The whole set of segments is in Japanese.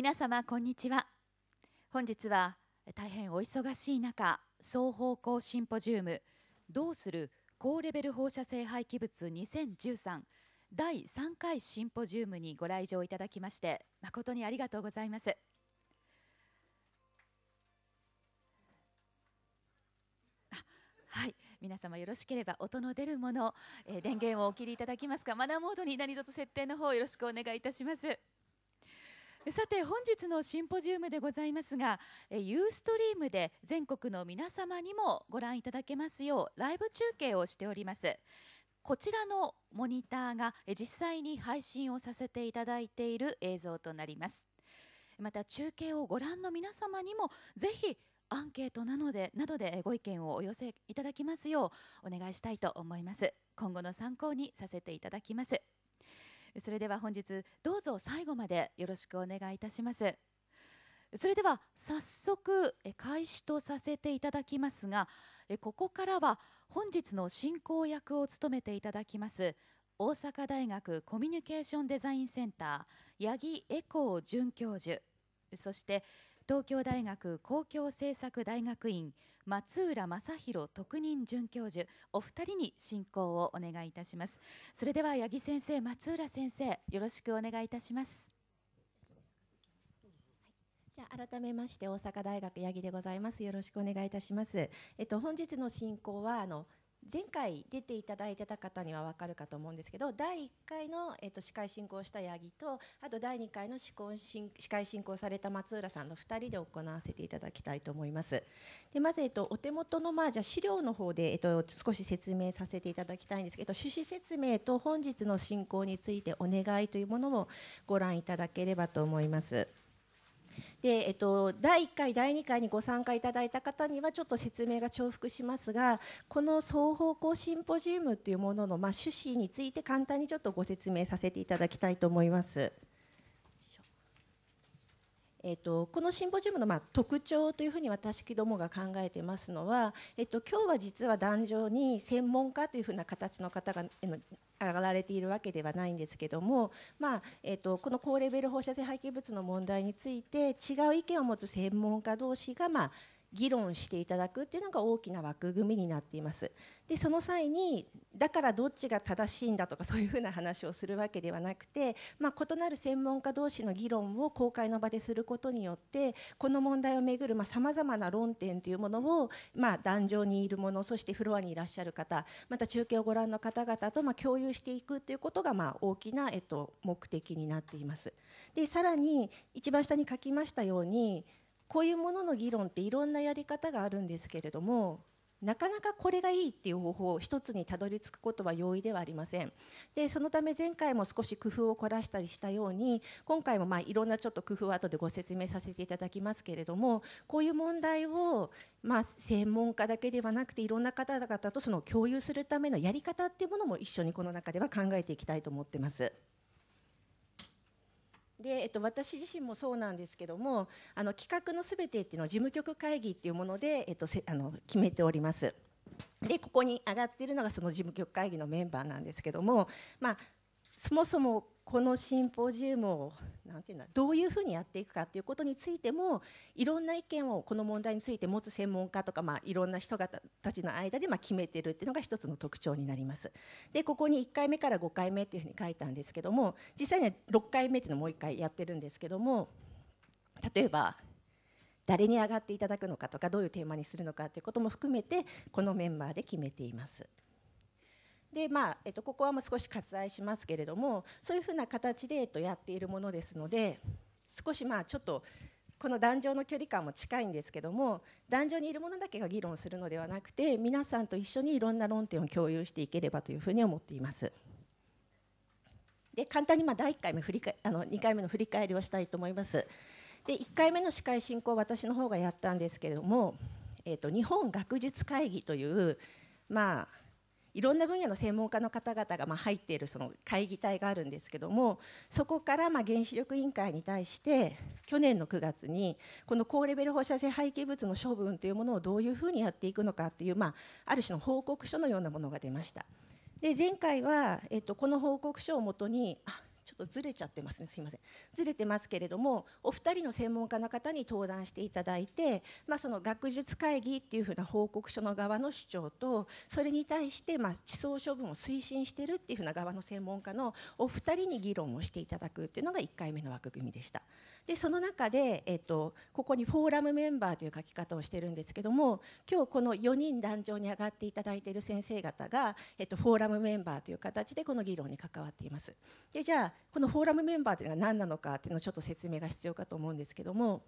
皆様こんにちは本日は大変お忙しい中双方向シンポジウムどうする高レベル放射性廃棄物2013第3回シンポジウムにご来場いただきまして誠にありがとうございますはい皆様よろしければ音の出るもの、えー、電源をお切りいただきますかマナーモードに何卒設定の方よろしくお願いいたしますさて本日のシンポジウムでございますがユーストリームで全国の皆様にもご覧いただけますようライブ中継をしておりますこちらのモニターが実際に配信をさせていただいている映像となりますまた中継をご覧の皆様にもぜひアンケートなのでなどでご意見をお寄せいただきますようお願いしたいと思います今後の参考にさせていただきますそれでは本日どうぞ最後までよろしくお願いいたしますそれでは早速開始とさせていただきますがここからは本日の進行役を務めていただきます大阪大学コミュニケーションデザインセンター八木恵光准教授そして東京大学公共政策大学院松浦正弘特任准教授お二人に進行をお願いいたしますそれでは八木先生松浦先生よろしくお願いいたしますじゃ改めまして大阪大学八木でございます。よろしくお願いいたします。えっと本日の進行はあの前回出ていただいてた方には分かるかと思うんですけど第1回の、えー、と司会進行した八木とあと第2回の司会進行された松浦さんの2人で行わせていただきたいと思います。でまず、えー、とお手元の、まあ、じゃ資料の方で、えー、と少し説明させていただきたいんですけど趣旨説明と本日の進行についてお願いというものをご覧いただければと思います。で、えっと、第1回第2回にご参加いただいた方にはちょっと説明が重複しますがこの双方向シンポジウムというものの、まあ、趣旨について簡単にちょっとご説明させていただきたいと思います。えーと、このシンポジウムのまあ特徴というふうに私どもが考えてますのは、えーと、今日は実は壇上に専門家というふうな形の方が上がられているわけではないんですけども、まあえーとこの高レベル放射性廃棄物の問題について違う意見を持つ専門家同士が、まあ議論していただくっていうのが大きな枠組みになっています。でその際にだからどっちが正しいんだとかそういうふうな話をするわけではなくて、まあ、異なる専門家同士の議論を公開の場ですることによってこの問題をめぐるさまざ、まな論点というものを、まあ、壇上にいるものそしてフロアにいらっしゃる方また中継をご覧の方々とま共有していくということがま大きな、えっと、目的になっています。でさらに一番下に書きましたようにこういうものの議論っていろんなやり方があるんですけれどもなかなかこれがいいっていう方法を一つにたどり着くことは容易ではありませんでそのため前回も少し工夫を凝らしたりしたように今回もまあいろんなちょっと工夫を後でご説明させていただきますけれどもこういう問題をまあ専門家だけではなくていろんな方々とその共有するためのやり方っていうものも一緒にこの中では考えていきたいと思ってます。でえっと、私自身もそうなんですけどもあの企画のすべてっていうのは事務局会議っていうもので、えっと、せあの決めております。でここに上がっているのがその事務局会議のメンバーなんですけども、まあ、そもそもこのシンポジウムをなんていうんだどういうふうにやっていくかということについてもいろんな意見をこの問題について持つ専門家とか、まあ、いろんな人たちの間でまあ決めてるっていうのが一つの特徴になります。でここに1回目から5回目というふうに書いたんですけども実際には6回目っていうのをもう1回やってるんですけども例えば誰に上がっていただくのかとかどういうテーマにするのかということも含めてこのメンバーで決めています。でまあえっと、ここはもう少し割愛しますけれどもそういうふうな形で、えっと、やっているものですので少しまあちょっとこの壇上の距離感も近いんですけども壇上にいるものだけが議論するのではなくて皆さんと一緒にいろんな論点を共有していければというふうに思っています。で簡単にま第1回目振りかあの2回目の振り返りをしたいと思います。で1回目の司会進行私の方がやったんですけれども、えっと日本学術会議という、まあ、いろんな分野の専門家の方々がま入っているその会議体があるんですけどもそこからま原子力委員会に対して去年の9月にこの高レベル放射性廃棄物の処分というものをどういうふうにやっていくのかというまあある種の報告書のようなものが出ました。で前回は、えっと、この報告書をもとにあとずれちゃってますねすいませんずれてますけれどもお二人の専門家の方に登壇していただいて、まあ、その学術会議っていうふうな報告書の側の主張とそれに対してまあ地層処分を推進してるっていうふうな側の専門家のお二人に議論をしていただくっていうのが1回目の枠組みでした。でその中で、えっと、ここにフォーラムメンバーという書き方をしてるんですけども今日この4人壇上に上がっていただいている先生方が、えっと、とフォーラムメンバーという形でこの議論に関わっています。でじゃあこのフォーラムメンバーというのは何なのかというのをちょっと説明が必要かと思うんですけども。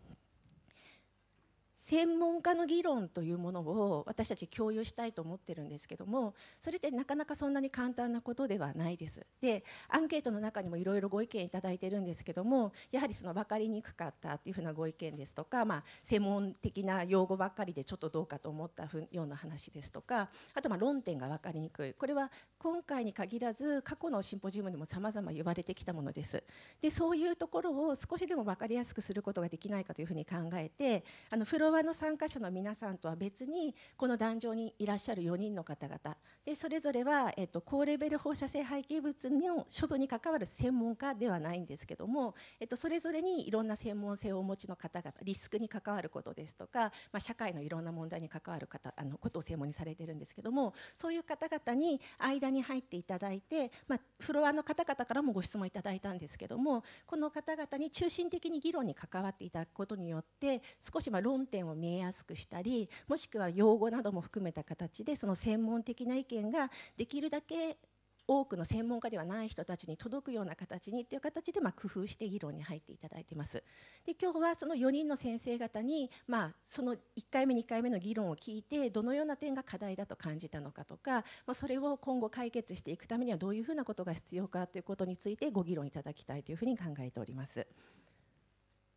専門家の議論というものを私たち共有したいと思ってるんですけどもそれってなかなかそんなに簡単なことではないです。でアンケートの中にもいろいろご意見いただいてるんですけどもやはりその分かりにくかったっていうふうなご意見ですとか、まあ、専門的な用語ばっかりでちょっとどうかと思ったような話ですとかあとま論点が分かりにくいこれは今回に限らず過去のシンポジウムでも様々言われてきたものです。でそういうところを少しでも分かりやすくすることができないかというふうに考えてあのフロアの参加者の皆さんとは別にこの壇上にいらっしゃる4人の方々でそれぞれは、えっと高レベル放射性廃棄物の処分に関わる専門家ではないんですけども、えっとそれぞれにいろんな専門性をお持ちの方々リスクに関わることですとか、まあ、社会のいろんな問題に関わる方あのことを専門にされてるんですけどもそういう方々に間に入っていただいて、まあ、フロアの方々からもご質問いただいたんですけどもこの方々に中心的に議論に関わっていただくことによって少しま論点点を見えやすくしたりもしくは用語なども含めた形でその専門的な意見ができるだけ多くの専門家ではない人たちに届くような形にという形でま工夫して議論に入っていただいています。で今日はその4人の先生方に、まあその1回目2回目の議論を聞いてどのような点が課題だと感じたのかとか、まそれを今後解決していくためにはどういうふうなことが必要かということについてご議論いただきたいというふうに考えております。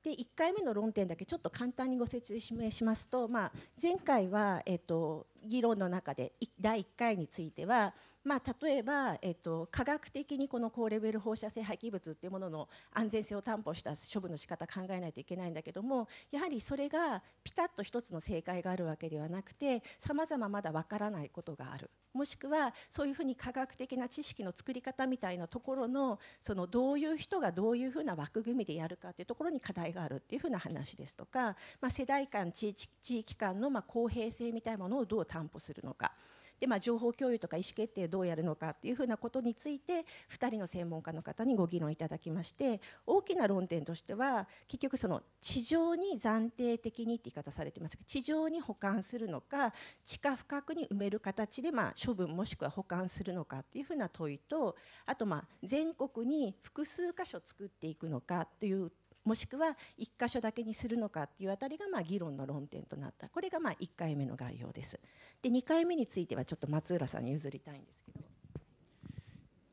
で1回目の論点だけちょっと簡単にご説明しますと、まあ、前回は、えっと、議論の中で第1回については、まあ、例えば、えっと、科学的にこの高レベル放射性廃棄物っていうものの安全性を担保した処分の仕方考えないといけないんだけどもやはりそれがピタッと一つの正解があるわけではなくてさまざままだわからないことがある。もしくはそういうふうに科学的な知識の作り方みたいなところのそのどういう人がどういうふうな枠組みでやるかっていうところに課題があるっていうふうな話ですとか、まあ、世代間地域間のま公平性みたいなものをどう担保するのかで、まあ、情報共有とか意思決定どうやるのかっていうふうなことについて2人の専門家の方にご議論いただきまして大きな論点としては結局その地上に暫定的にって言い方されてますけど地上に保管するのか地下深くに埋める形でま処分もしくは保管するのかっていうふうな問いとあとま全国に複数箇所作っていくのかというもしくは一箇所だけにするのかっていうあたりがまあ議論の論点となったこれがまあ1回目の概要です。で2回目についてはちょっと松浦さんに譲りたいんですけど。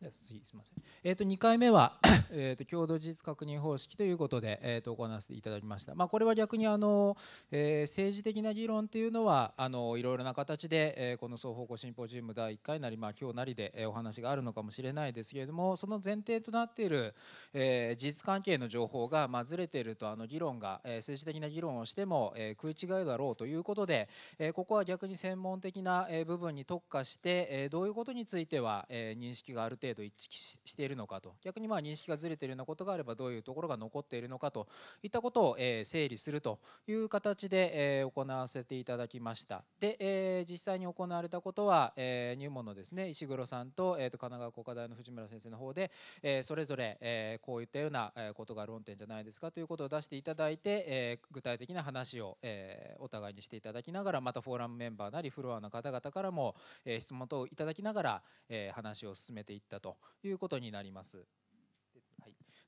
次すみません。えっ、ー、と2回目は えと共同事実確認方式ということでえっ、と行わせていただきました。まあこれは逆にあの、え政治的な議論っていうのはあのいろいろな形で、えこの双方向シンポジウム第1回なりまあ今日なりで、えお話があるのかもしれないですけれども、その前提となっている、え事実関係の情報がまあずれているとあの議論が、え政治的な議論をしても、え食い違いだろうということで、えここは逆に専門的な部分に特化して、えどういうことについては、え認識がある程度程度一致しているのかと逆にまあ認識がずれているようなことがあればどういうところが残っているのかといったことを、え整理するという形で、え行わせていただきましたで、え実際に行われたことは、え入門のですね石黒さんと,、えと神奈川工科大の藤村先生の方で、えそれぞれ、えこういったようなことが論点じゃないですかということを出していただいて、え具体的な話を、えお互いにしていただきながらまたフォーラムメンバーなりフロアの方々からも、え質問等をいただきながら、え話を進めていったということになります。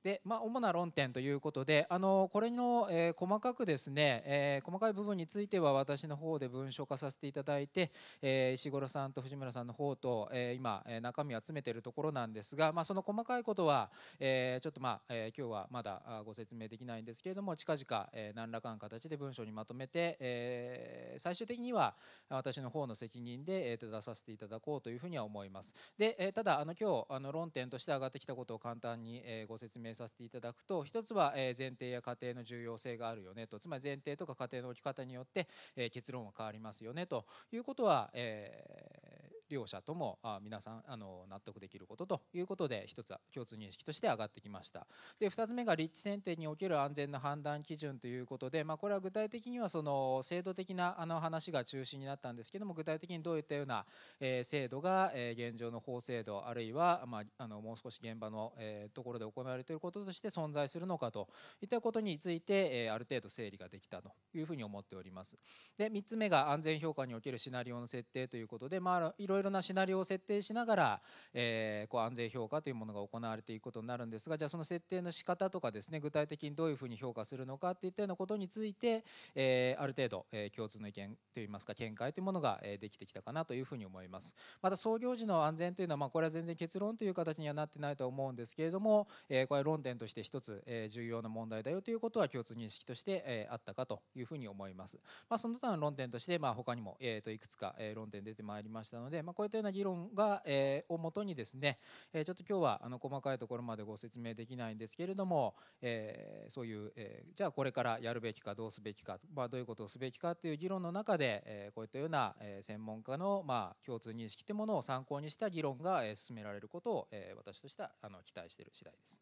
で、まあ、主な論点ということであのこれの、えー、細かくですね、えー、細かい部分については私の方で文章化させていただいて、えー、石黒さんと藤村さんの方と、えー、今中身を集めているところなんですが、まあ、その細かいことは、えー、ちょっとまあ、えー、今日はまだご説明できないんですけれども近々、えー、何らかの形で文章にまとめて、えー、最終的には私の方の責任で、えー、出させていただこうというふうには思います。で、えー、ただあの今日あの論点として上がってきたことを簡単に、えー、ご説明明させていただくと一つは前提や過程の重要性があるよねとつまり前提とか過程の置き方によって結論は変わりますよねということは、え両者ともあ皆さんあの納得できることということで一つは共通認識として上がってきましたで2つ目が立地選定における安全な判断基準ということで、まあ、これは具体的にはその制度的なあの話が中心になったんですけども具体的にどういったような、え制度が、え現状の法制度あるいは、まあ、あのもう少し現場の、えところで行われていることとして存在するのかといったことについて、えある程度整理ができたというふうに思っております。で3つ目が安全評価におけるシナリオの設定ということで、まあ、いろいろろなシナリオを設定しながら、えー、こう安全評価というものが行われていくことになるんですがじゃあその設定の仕方とかですね具体的にどういうふうに評価するのかっていったようなことについて、えー、ある程度、えー、共通の意見といいますか見解というものが、えー、できてきたかなというふうに思います。また創業時の安全というのは、まあ、これは全然結論という形にはなってないと思うんですけれども、えー、これ論点として一つ、えー、重要な問題だよということは共通認識として、えー、あったかというふうに思います。まあ、その他の論点として、まあ、他にも、えー、といくつか、え論点出てまいりましたので、まこういったような議論が、えー、をもとにですね、えー、ちょっと今日はあの細かいところまでご説明できないんですけれども、えー、そういう、えー、じゃあこれからやるべきかどうすべきか、まあ、どういうことをすべきかという議論の中で、えー、こういったような、え専門家の、まあ、共通認識というものを参考にした議論が、え進められることを、えー、私としてはあの期待している次第です。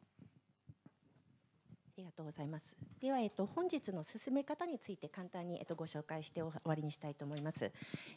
ありがとうございます。では、えっと、本日の進め方について簡単に、えっと、ご紹介して終わりにしたいと思います。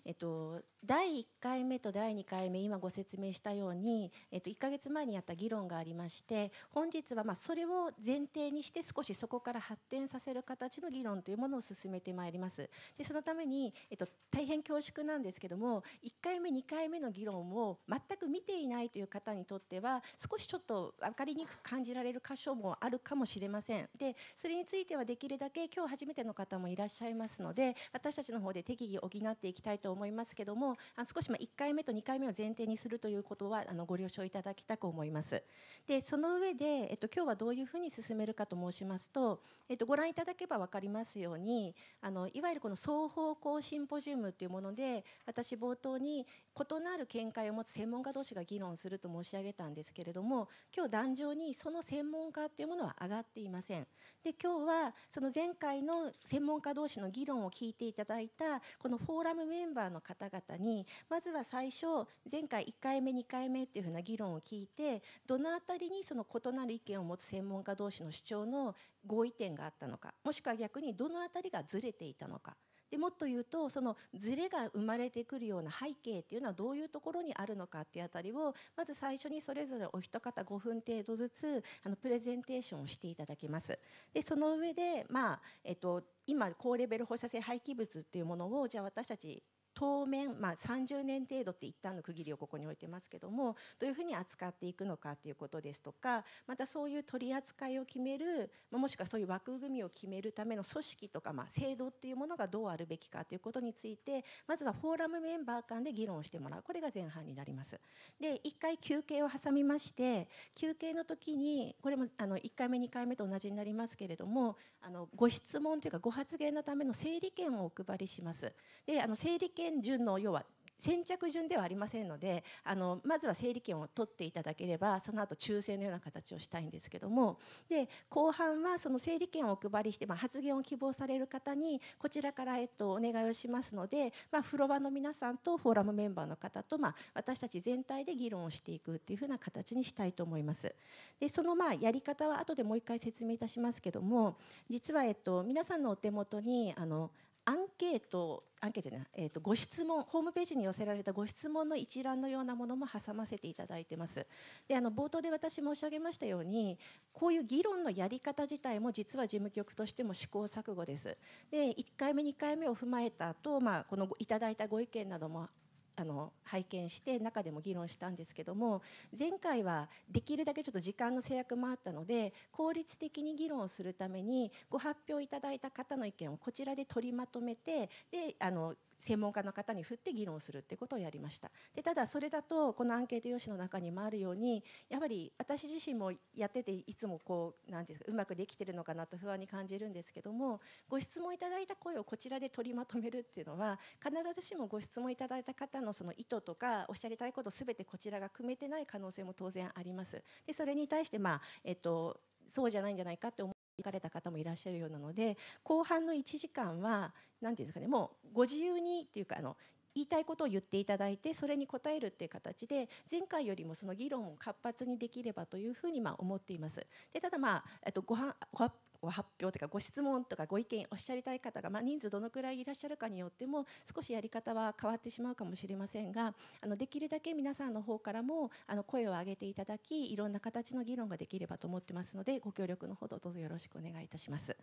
えっと、第1回目と第2回目、今ご説明したように、えっと、1ヶ月前にやった議論がありまして、本日はまあそれを前提にして少しそこから発展させる形の議論というものを進めてまいります。でそのために、えっと、大変恐縮なんですけども、1回目、2回目の議論を全く見ていないという方にとっては、少しちょっと分かりにくく感じられる箇所もあるかもしれません。せんでそれについてはできるだけ今日初めての方もいらっしゃいますので私たちの方で適宜補っていきたいと思いますけどもあ少しま1回目と2回目を前提にするということはあのご了承いただきたく思いますでその上で、えっと、今日はどういうふうに進めるかと申しますと、えっと、ご覧いただければ分かりますようにあのいわゆるこの双方向シンポジウムというもので私冒頭に異なる見解を持つ専門家同士が議論すると申し上げたんですけれども今日壇上にその専門家というものは上がっていませんで今日はその前回の専門家同士の議論を聞いていただいたこのフォーラムメンバーの方々にまずは最初前回1回目2回目っていうふうな議論を聞いてどの辺りにその異なる意見を持つ専門家同士の主張の合意点があったのかもしくは逆にどの辺りがずれていたのか。でもっと言うとそのズレが生まれてくるような背景っていうのはどういうところにあるのかっていうあたりをまず最初にそれぞれお一方5分程度ずつあのプレゼンテーションをしていただきます。でその上で、まあえっと、今高レベル放射性廃棄物っていうものをじゃあ私たち当面、まあ、30年程度って一旦の区切りをここに置いてますけどもどういうふうに扱っていくのかということですとかまたそういう取り扱いを決めるもしくはそういう枠組みを決めるための組織とか、まあ、制度っていうものがどうあるべきかということについてまずはフォーラムメンバー間で議論してもらうこれが前半になります。で1回休憩を挟みまして休憩の時にこれもあの1回目2回目と同じになりますけれどもあのご質問というかご発言のための整理券をお配りします。であの整理券順の要は先着順ではありませんのであのまずは整理券を取っていただければその後抽選のような形をしたいんですけどもで後半はその整理券をお配りして、まあ、発言を希望される方にこちらから、えっと、お願いをしますので、まあ、フロアの皆さんとフォーラムメンバーの方と、まあ、私たち全体で議論をしていくっていうふうな形にしたいと思います。でそのまあやり方は後でもう一回説明いたしますけども実は、えっと、皆さんのお手元にあのアンケートアンケートじゃない、えーと、ご質問ホームページに寄せられたご質問の一覧のようなものも挟ませていただいてますであの冒頭で私申し上げましたようにこういう議論のやり方自体も実は事務局としても試行錯誤ですで1回目2回目を踏まえた後、まあこのいただいたご意見などもあの拝見して中でも議論したんですけども前回はできるだけちょっと時間の制約もあったので効率的に議論をするためにご発表いただいた方の意見をこちらで取りまとめてであの専門家の方に振って議論するってことをやりましたでただそれだとこのアンケート用紙の中にもあるようにやはり私自身もやってていつもこう何ですかうまくできてるのかなと不安に感じるんですけどもご質問いただいた声をこちらで取りまとめるっていうのは必ずしもご質問いただいた方のその意図とかおっしゃりたいこと全てこちらが組めてない可能性も当然あります。でそれに対してまあえっとそうじゃないんじゃないかって行かれた方もいらっしゃるようなので後半の1時間は何て言うんですかねもうご自由にっていうかあの言いたいことを言っていただいてそれに応えるという形で前回よりもその議論を活発にできればというふうにま思っています。でただまあ、えっとごはごご発表というかご質問とかご意見おっしゃりたい方が、まあ、人数どのくらいいらっしゃるかによっても少しやり方は変わってしまうかもしれませんがあのできるだけ皆さんの方からもあの声を上げていただきいろんな形の議論ができればと思ってますのでご協力のほどどうぞよろしくお願いいたします。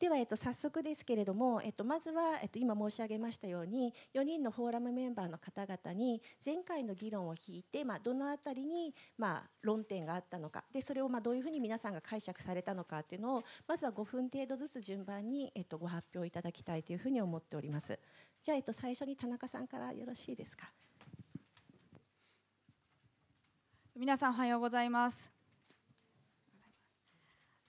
では、えっと、早速ですけれども、えっと、まずは、えっと、今申し上げましたように4人のフォーラムメンバーの方々に前回の議論を聞いて、まあ、どのあたりに、まあ、論点があったのかでそれをまあどういうふうに皆さんが解釈されたのかというのをまずは5分程度ずつ順番に、えっと、ご発表いただきたいというふうに思っております。じゃあ、えっと、最初に田中さんからよろしいですか。皆さんおはようございます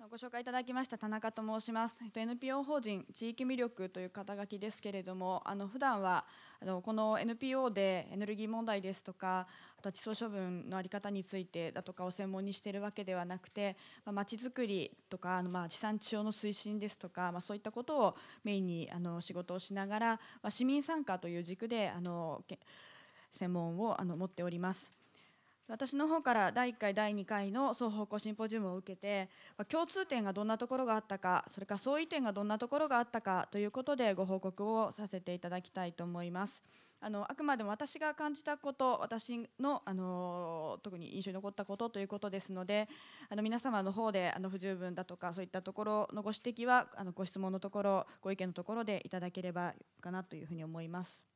ご紹介いただきました田中と申します。NPO 法人地域魅力という肩書きですけれども、あの普段はあのこの NPO でエネルギー問題ですとか、あと地層処分の在り方についてだとかを専門にしているわけではなくて、まち、あ、づくりとか、あのまあ、地産地消の推進ですとか、まあ、そういったことをメインにあの仕事をしながら、まあ、市民参加という軸であの専門をあの持っております。私の方から第1回第2回の双方向シンポジウムを受けて共通点がどんなところがあったかそれから相違点がどんなところがあったかということでご報告をさせていただきたいと思います。あのあくまでも私が感じたこと私のあの特に印象に残ったことということですのであの皆様の方であの不十分だとかそういったところのご指摘はあのご質問のところご意見のところでいただければかなというふうに思います。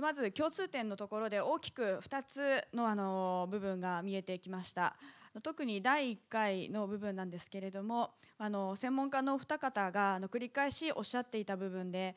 でまず共通点のところで大きく2つのあの部分が見えてきました特に第1回の部分なんですけれどもあの専門家のお二方がの繰り返しおっしゃっていた部分で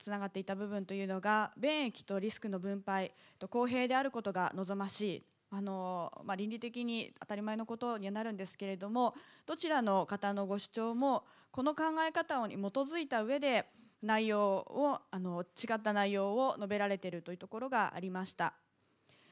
つながっていた部分というのが便益とリスクの分配と公平であることが望ましいあのまあ、倫理的に当たり前のことにはなるんですけれどもどちらの方のご主張もこの考え方に基づいた上で内容をあの違った内容を述べられているというところがありました。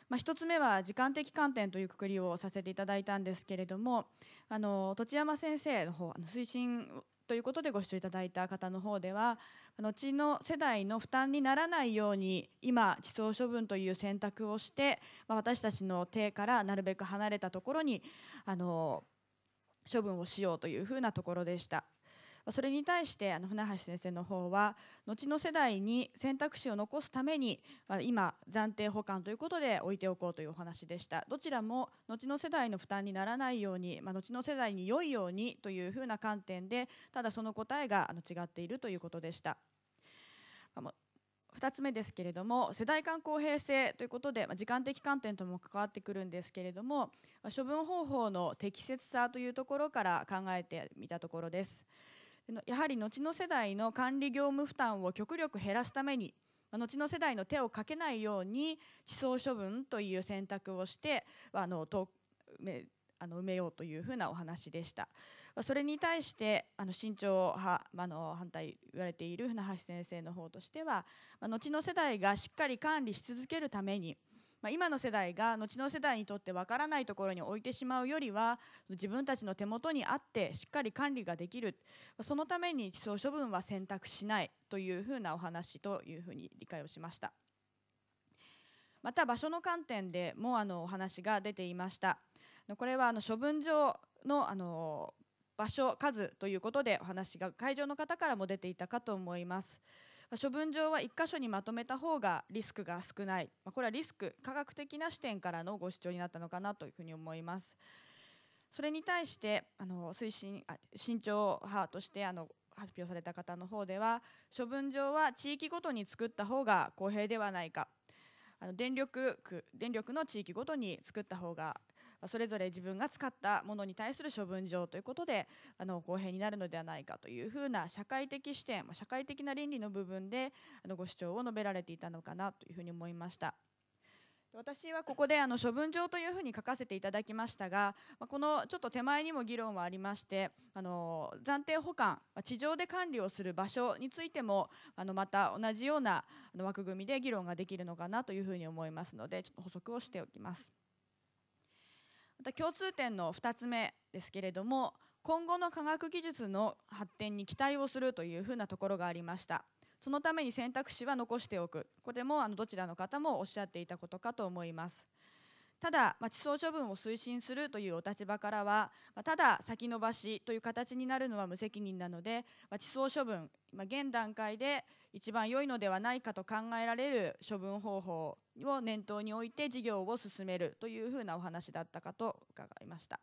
まあ、1つ目は時間的観点というくくりをさせていただいたんですけれどもあの土地山先生の方あの推進ということでご視聴いただいた方の方では後の世代の負担にならないように今地層処分という選択をして、まあ、私たちの手からなるべく離れたところにあの処分をしようというふうなところでした。それに対してあの船橋先生の方は後の世代に選択肢を残すために今暫定保管ということで置いておこうというお話でしたどちらも後の世代の負担にならないように、ま後の世代に良いようにというふうな観点でただその答えが違っているということでした。2つ目ですけれども世代間公平性ということで時間的観点とも関わってくるんですけれども処分方法の適切さというところから考えてみたところです。やはり後の世代の管理業務負担を極力減らすために後の世代の手をかけないように地層処分という選択をしてあのあの埋めようというふうなお話でした。それに対してあの慎重派あの反対言われている船橋先生の方としては後の世代がしっかり管理し続けるためにまあ、今の世代が後の世代にとってわからないところに置いてしまうよりは自分たちの手元にあってしっかり管理ができるそのために地層処分は選択しないというふうなお話というふうに理解をしました。また場所の観点でもあのお話が出ていましたこれはあの処分場のあの場所数ということでお話が会場の方からも出ていたかと思います。処分場は1箇所にまとめた方がリスクが少ない、まこれはリスク科学的な視点からのご主張になったのかなというふうに思います。それに対してあの推進あ慎重派としてあの発表された方の方では処分場は地域ごとに作った方が公平ではないかあの電力電力の地域ごとに作った方がそれぞれ自分が使ったものに対する処分上ということであの公平になるのではないかというふうな社会的視点社会的な倫理の部分であのご主張を述べられていたのかなというふうに思いました。私はここであの処分場というふうに書かせていただきましたが、このちょっと手前にも議論はありまして、あの暫定保管、地上で管理をする場所についても、あのまた同じような枠組みで議論ができるのかなというふうに思いますので、ちょっと補足をしておきます。また共通点の2つ目ですけれども今後の科学技術の発展に期待をするというふうなところがありましたそのために選択肢は残しておくこれもあのどちらの方もおっしゃっていたことかと思いますただ、まあ、地層処分を推進するというお立場からは、まあ、ただ先延ばしという形になるのは無責任なので、まあ、地層処分、まあ、現段階で一番良いのではないかと考えられる処分方法を念頭に置いて事業を進めるというふうなお話だったかと伺いました。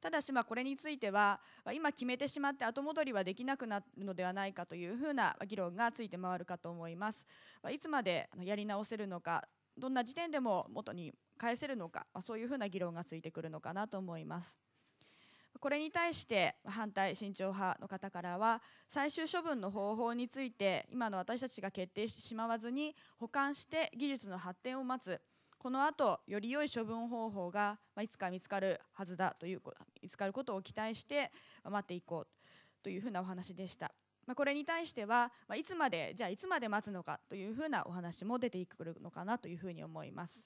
ただしまこれについては今決めてしまって後戻りはできなくなるのではないかというふうな議論がついて回るかと思います。いつまでやり直せるのかどんな時点でも元に返せるのかそういうふうな議論がついてくるのかなと思います。これに対して反対慎重派の方からは最終処分の方法について今の私たちが決定してしまわずに保管して技術の発展を待つこのあとより良い処分方法がいつか見つかるはずだという見つかることを期待して待っていこうというふうなお話でした。まこれに対しては、まいつまでじゃあいつまで待つのかというふうなお話も出てくるのかなというふうに思います。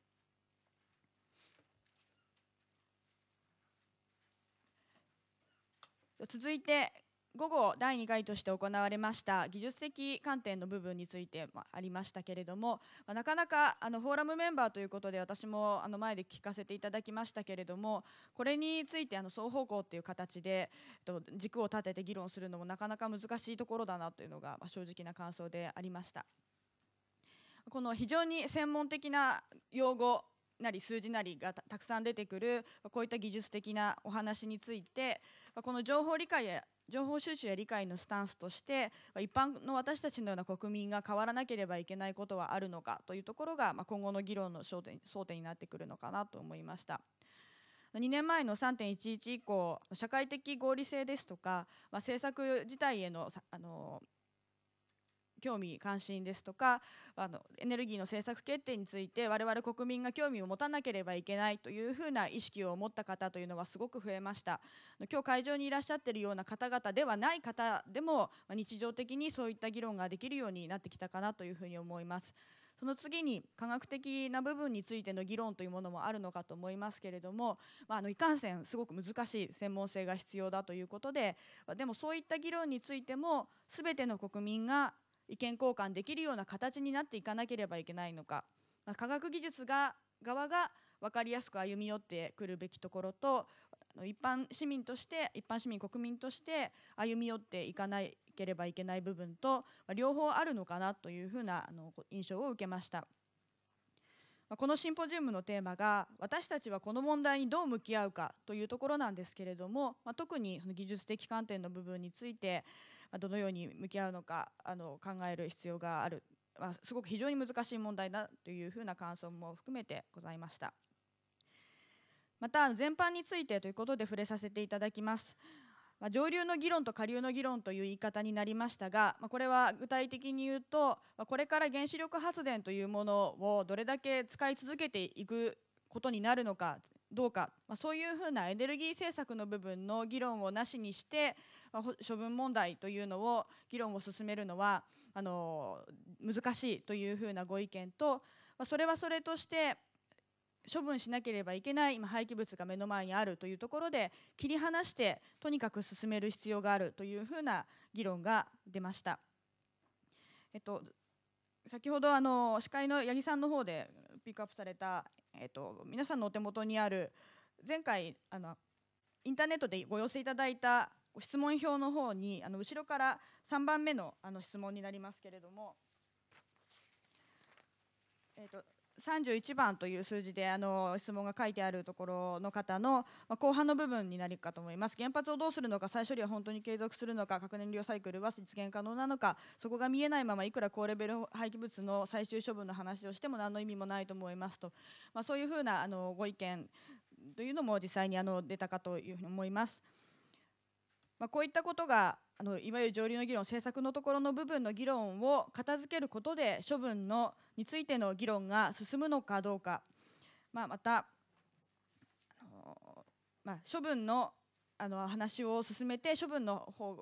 続いて午後第2回として行われました技術的観点の部分についてありましたけれども、まなかなかあのフォーラムメンバーということで私もあの前で聞かせていただきましたけれどもこれについてあの双方向という形で軸を立てて議論するのもなかなか難しいところだなというのが正直な感想でありました。この非常に専門的な用語なり数字なりがたくさん出てくるこういった技術的なお話についてこの情報理解や情報収集や理解のスタンスとして一般の私たちのような国民が変わらなければいけないことはあるのかというところが、今後の議論の焦点争点になってくるのかなと思いました。2年前の3.11以降社会的合理性ですとか、政策自体へのあの興味関心ですとかあのエネルギーの政策決定について我々国民が興味を持たなければいけないというふうな意識を持った方というのはすごく増えました今日会場にいらっしゃっているような方々ではない方でも日常的にそういった議論ができるようになってきたかなというふうに思います。その次に科学的な部分についての議論というものもあるのかと思いますけれども、まあ、あのいかんせんすごく難しい専門性が必要だということででもそういった議論についても全ての国民が意見交換できるような形になっていかなければいけないのか、まあ、科学技術が側が分かりやすく歩み寄ってくるべきところと一般市民として一般市民国民として歩み寄っていかなければいけない部分と両方あるのかなというふうな印象を受けました。このシンポジウムのテーマが私たちはこの問題にどう向き合うかというところなんですけれども、特にその技術的観点の部分についてどのように向き合うのかあの考える必要がある、まあ、すごく非常に難しい問題だというふうな感想も含めてございました。また全般についてということで触れさせていただきます。ま上流の議論と下流の議論という言い方になりましたが、まこれは具体的に言うと、まこれから原子力発電というものをどれだけ使い続けていくことになるのかどうか、まあ、そういうふうなエネルギー政策の部分の議論をなしにして、まあ、処分問題というのを議論を進めるのはあの難しいというふうなご意見と、まあ、それはそれとして処分しなければいけない今廃棄物が目の前にあるというところで切り離してとにかく進める必要があるというふうな議論が出ました。えっと先ほどあの司会の八木さんの方でピックアップされた、えーと、皆さんのお手元にある前回あのインターネットでご寄せいただいた質問票の方にあの後ろから3番目のあの質問になりますけれども、えーと31番という数字であの質問が書いてあるところの方の、ま後半の部分になるかと思います原発をどうするのか再処理は本当に継続するのか核燃料サイクルは実現可能なのかそこが見えないままいくら高レベル廃棄物の最終処分の話をしても何の意味もないと思いますと、まあ、そういうふうなあのご意見というのも実際にあの出たかというふうに思います。まあ、こういったことがあのいわゆる上流の議論政策のところの部分の議論を片付けることで処分のについての議論が進むのかどうか、まあ、また、あのまあ、処分のあの話を進めて処分の方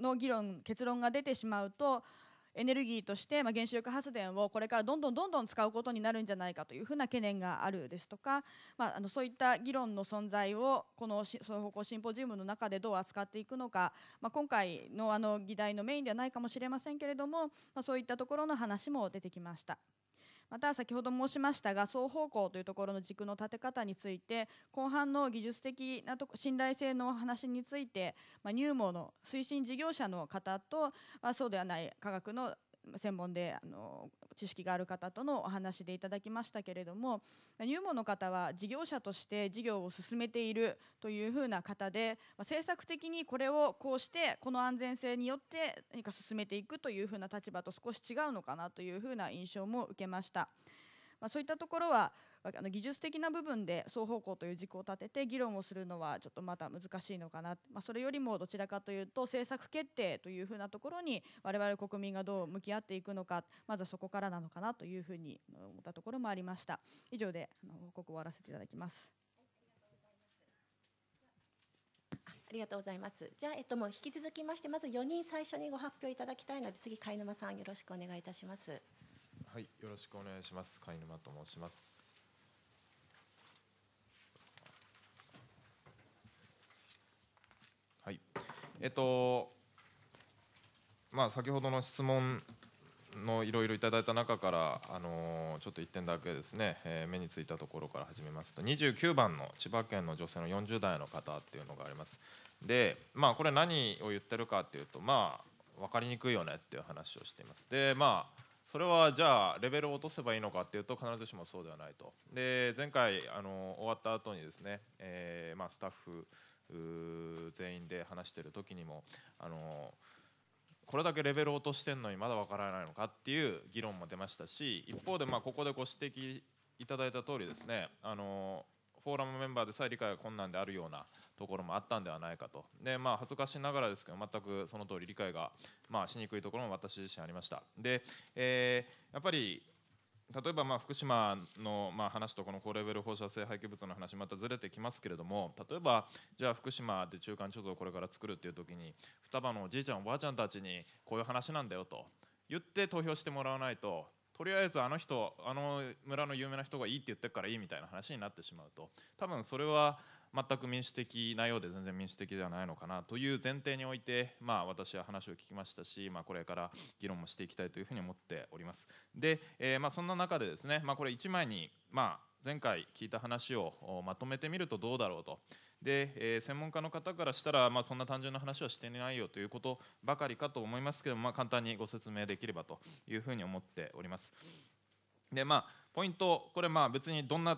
の議論結論が出てしまうとエネルギーとして、ま原子力発電をこれからどんどんどんどん使うことになるんじゃないかというふうな懸念があるですとか、まあ、のそういった議論の存在をこのその方向シンポジウムの中でどう扱っていくのか、まあ、今回のあの議題のメインではないかもしれませんけれども、まあ、そういったところの話も出てきました。また先ほど申しましたが双方向というところの軸の立て方について後半の技術的なと信頼性の話について、まあ、入門の推進事業者の方と、まあ、そうではない科学の専門であの知識がある方とのお話でいただきましたけれども入門の方は事業者として事業を進めているというふうな方で政策的にこれをこうしてこの安全性によって何か進めていくというふうな立場と少し違うのかなというふうな印象も受けました。まあ、そういったところはあの技術的な部分で双方向という軸を立てて議論をするのはちょっとまた難しいのかな、まあ、それよりもどちらかというと政策決定というふうなところに我々国民がどう向き合っていくのかまずはそこからなのかなというふうに思ったところもありました以上であの報告を終わらせていただきます。ありがとうございます。じゃあ、えっと、もう引き続きまして、まず4人最初にご発表いただきたいので、次、貝沼さん、よろしくお願いいたします。はい、よろしくお願いします。貝沼と申します。はい、えっと、まあ先ほどの質問のいろいろいただいた中からあのちょっと一点だけですね、えー、目についたところから始めますと二十九番の千葉県の女性の四十代の方っていうのがありますでまあこれ何を言ってるかっていうとまあ分かりにくいよねっていう話をしていますでまあそれはじゃあレベルを落とせばいいのかっていうと必ずしもそうではないとで前回あの終わった後にですね、えー、まあ、スタッフ全員で話してる時にもあのこれだけレベルを落としてんのにまだわからないのかっていう議論も出ましたし一方でまここでご指摘いただいた通りですねあのフォーラムメンバーでさえ理解が困難であるようなところもあったんではないかとで、まあ、恥ずかしながらですけど全くその通り理解が、まあ、しにくいところも私自身ありましたで、えー、やっぱり例えばまあ福島のまあ話とこの高レベル放射性廃棄物の話またずれてきますけれども例えばじゃあ福島で中間貯蔵をこれから作るっていう時に双葉のおじいちゃんおばあちゃんたちにこういう話なんだよと言って投票してもらわないととりあえずあの人あの村の有名な人がいいって言ってるからいいみたいな話になってしまうと多分それは全く民主的なようで全然民主的ではないのかなという前提において、まあ、私は話を聞きましたし、まあ、これから議論もしていきたいというふうに思っております。で、えー、まあ、そんな中でですね、まあ、これ1枚に、まあ、前回聞いた話をまとめてみるとどうだろうと。で、えー、専門家の方からしたら、まあ、そんな単純な話はしていないよということばかりかと思いますけど、まあ、簡単にご説明できればというふうに思っております。でまあ、ポイント、これまあ別にどんな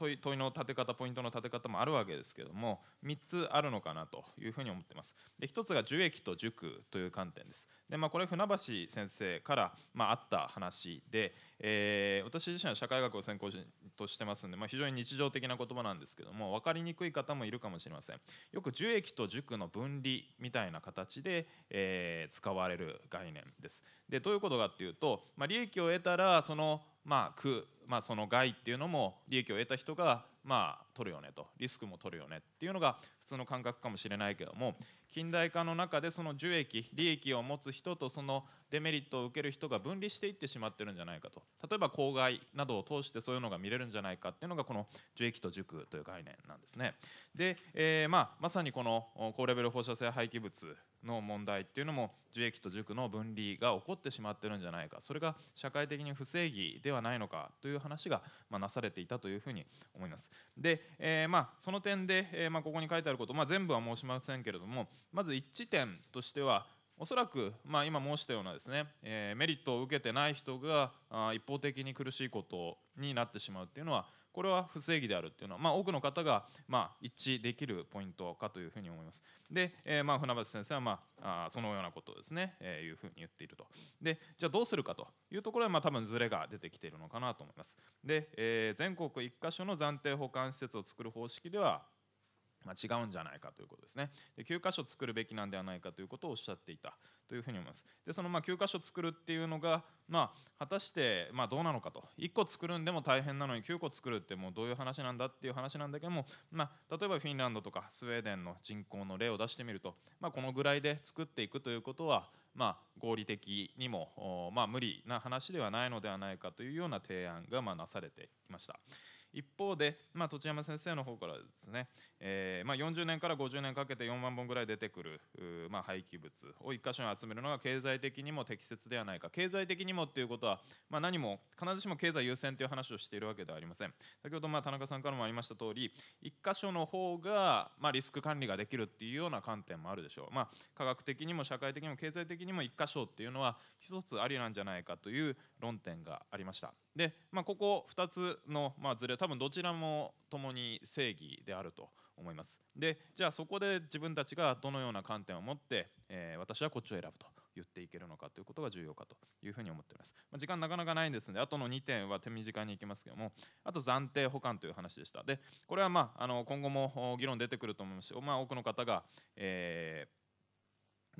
問い問いの立て方ポイントの立て方もあるわけですけども3つあるのかなというふうに思ってますで1つが受益と塾という観点ですで、まあ、これ船橋先生から、まあ、あった話で、えー、私自身は社会学を専攻としてますんで、まあ、非常に日常的な言葉なんですけども分かりにくい方もいるかもしれませんよく受益と塾の分離みたいな形で、えー、使われる概念ですでどういうことかっていうと、まあ、利益を得たらそのまあ、苦、まあ、その害っていうのも利益を得た人が、まあ、取るよねとリスクも取るよねっていうのが普通の感覚かもしれないけども近代化の中でその受益利益を持つ人とそのデメリットを受ける人が分離していってしまってるんじゃないかと例えば公害などを通してそういうのが見れるんじゃないかっていうのがこの受益と塾という概念なんですね。で、えー、まあ、まさにこの高レベル放射性廃棄物の問題っていうのも樹液と塾の分離が起こってしまってるんじゃないかそれが社会的に不正義ではないのかという話が、まあ、なされていたというふうに思います。で、えー、まあその点で、えー、まあここに書いてあること、まあ、全部は申しませんけれどもまず一致点としてはおそらく、まあ、今申したようなですね、えー、メリットを受けてない人があ一方的に苦しいことになってしまうっていうのはこれは不正義であるっていうのは、まあ、多くの方がまあ一致できるポイントかというふうに思います。で、えー、まあ船橋先生はまあそのようなことをですね、えー、いうふうに言っていると。でじゃあどうするかというところはまあ多分ズレが出てきているのかなと思います。で、えー、全国1か所の暫定保管施設を作る方式ではま違うんじゃないかということですねで9箇所作るべきなんではないかということをおっしゃっていたというふうに思いますでそのまあ9箇所作るっていうのが、まあ、果たしてまどうなのかと1個作るんでも大変なのに9個作るってもうどういう話なんだっていう話なんだけども、まあ、例えばフィンランドとかスウェーデンの人口の例を出してみると、まあ、このぐらいで作っていくということはまあ、合理的にも、まあ、無理な話ではないのではないかというような提案がまなされていました。一方で、まあ、栃山先生の方からですね、えーまあ、40年から50年かけて4万本ぐらい出てくる、まあ、廃棄物を1箇所に集めるのが経済的にも適切ではないか経済的にもっていうことは、まあ、何も必ずしも経済優先という話をしているわけではありません先ほどまあ田中さんからもありました通り1箇所の方が、まあ、リスク管理ができるっていうような観点もあるでしょう、まあ、科学的にも社会的にも経済的にも1箇所っていうのは一つありなんじゃないかという論点がありました。で、まあ、ここ2つの、まあ、ずれ多分どちらもともに正義であると思いますでじゃあそこで自分たちがどのような観点を持って、えー、私はこっちを選ぶと言っていけるのかということが重要かというふうに思っています、まあ、時間なかなかないんですのであとの2点は手短にいきますけどもあと暫定保管という話でしたでこれはまああの今後も議論出てくると思いますし、まあ、多くの方が、えー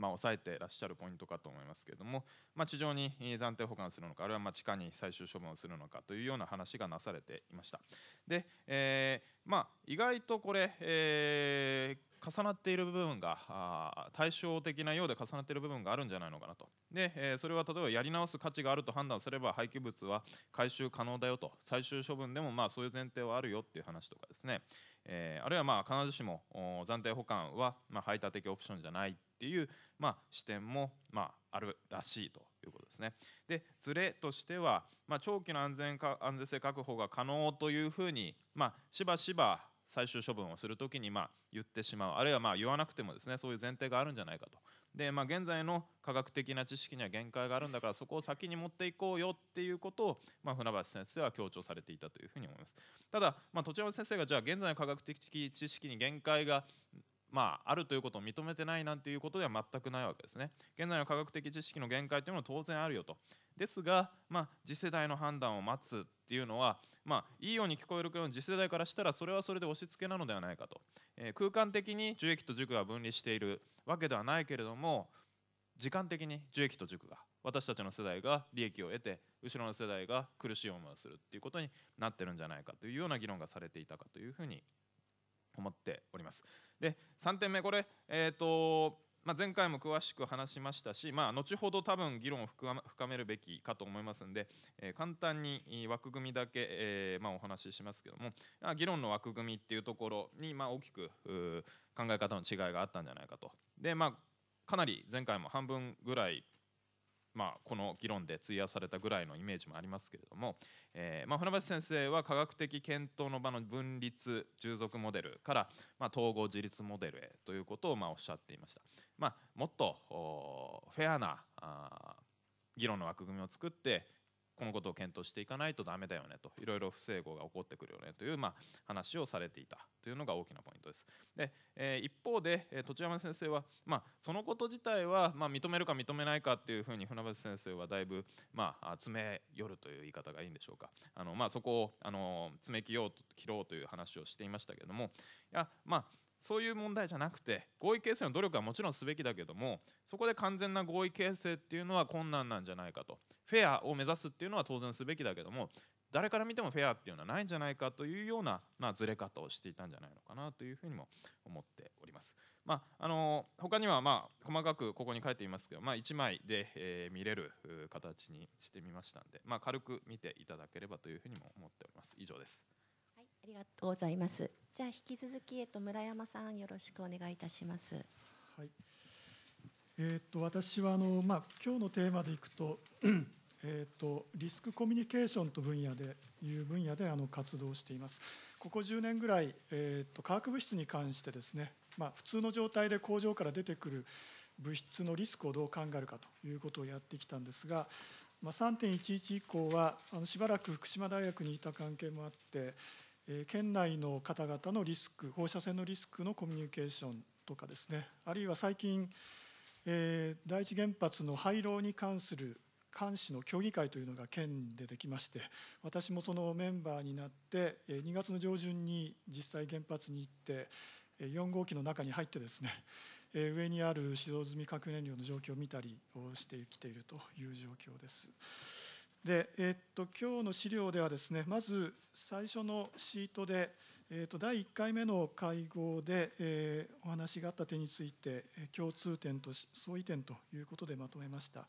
まあ、抑えてらっしゃるポイントかと思いますけれども、まあ、地上に暫定保管するのかあるいはま地下に最終処分をするのかというような話がなされていました。で、えー、まあ、意外とこれ、えー重なっている部分が対照的なようで重なっている部分があるんじゃないのかなとで、えー、それは例えばやり直す価値があると判断すれば廃棄物は回収可能だよと最終処分でもまあそういう前提はあるよっていう話とかですね、えー、あるいはまあ必ずしも暫定保管はま排他的オプションじゃないっっていう、まあ、視点も、まあ、あるらしいということですね。でズレとしては、まあ、長期の安全か安全性確保が可能というふうに、まあ、しばしば最終処分をする時にま言ってしまうあるいはま言わなくてもですねそういう前提があるんじゃないかと。でまあ、現在の科学的な知識には限界があるんだからそこを先に持っていこうよっていうことを、ま船橋先生は強調されていたというふうに思いますただ、まあ、土地山先生がじゃあ現在の科学的知識に限界がまあ、あるということを認めてないなんていうことでは全くないわけですね。現在の科学的知識の限界というのは当然あるよと。ですが、まあ、次世代の判断を待つっていうのは、まあ、いいように聞こえるけど次世代からしたらそれはそれで押し付けなのではないかと。えー、空間的に樹液と塾が分離しているわけではないけれども時間的に樹液と塾が私たちの世代が利益を得て後ろの世代が苦しい思いをするっていうことになってるんじゃないかというような議論がされていたかというふうに思っております。で3点目これ、えーとまあ、前回も詳しく話しましたし、まあ、後ほど多分議論を深めるべきかと思いますので、えー、簡単に枠組みだけ、えー、まあ、お話ししますけども議論の枠組みっていうところに、ま大きく考え方の違いがあったんじゃないかと。でまあかなり前回も半分ぐらいまあ、この議論で費やされたぐらいのイメージもありますけれども、えーまあ、船橋先生は科学的検討の場の分立従属モデルから、まあ、統合自立モデルへということをまあおっしゃっていました。まあ、もっとフェアなあ議論の枠組みを作ってこのことを検討していかないとダメだよねといろいろ不整合が起こってくるよねという、まあ、話をされていたというのが大きなポイントです。で、えー、一方で、えー、栃山先生は、まあ、そのこと自体は、まあ、認めるか認めないかっていうふうに船橋先生はだいぶ、まあ、詰め寄るという言い方がいいんでしょうかあの、まあ、そこをあの詰め切ろうと切ろうという話をしていましたけれどもいや、まあそういう問題じゃなくて合意形成の努力はもちろんすべきだけどもそこで完全な合意形成っていうのは困難なんじゃないかとフェアを目指すっていうのは当然すべきだけども誰から見てもフェアっていうのはないんじゃないかというような、まあ、ずれ方をしていたんじゃないのかなというふうにも思っております。まあ、あの他には、まあ、細かくここに書いていますけど、まあ、1枚で、えー、見れる形にしてみましたんで、まあ、軽く見ていただければというふうにも思っております。以上です。はい、ありがとうございます。じゃあ引き続き、えっと、村山さんよろしくお願いいたします。はいえー、っと私はあの、まあ、今日のテーマでいくと えーと、リスクコミュニケーションと分野でいう分野であの活動していますここ10年ぐらい、えーと、と化学物質に関してですね、まあ、普通の状態で工場から出てくる物質のリスクをどう考えるかということをやってきたんですが、まあ、3.11以降はあのしばらく福島大学にいた関係もあって県内の方々のリスク放射線のリスクのコミュニケーションとかですねあるいは最近、第一原発の廃炉に関する監視の協議会というのが県でできまして私もそのメンバーになって2月の上旬に実際原発に行って4号機の中に入ってですね 上にある使用済み核燃料の状況を見たりをしてきているという状況です。で、えー、っと今日の資料ではですねまず最初のシートで、えー、っと第1回目の会合で、えー、お話があった点について共通点と相違点ということでまとめました、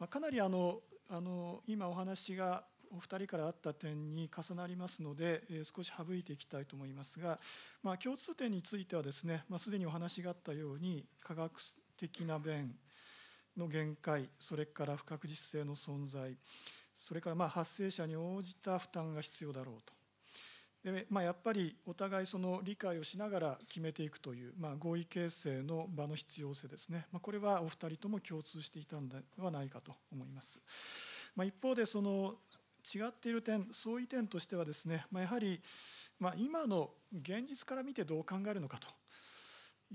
まあ、かなりあのあの今お話がお二人からあった点に重なりますので、えー、少し省いていきたいと思いますが、まあ、共通点についてはですね、まあ、すでにお話があったように科学的な弁の限界それから不確実性の存在それからまあ発生者に応じた負担が必要だろうと。でまあ、やっぱりお互いその理解をしながら決めていくという、まあ、合意形成の場の必要性ですね、まあ、これはお二人とも共通していたのではないかと思います。まあ、一方でその違っている点相違点としてはですね、まあ、やはり、まあ、今の現実から見てどう考えるのかと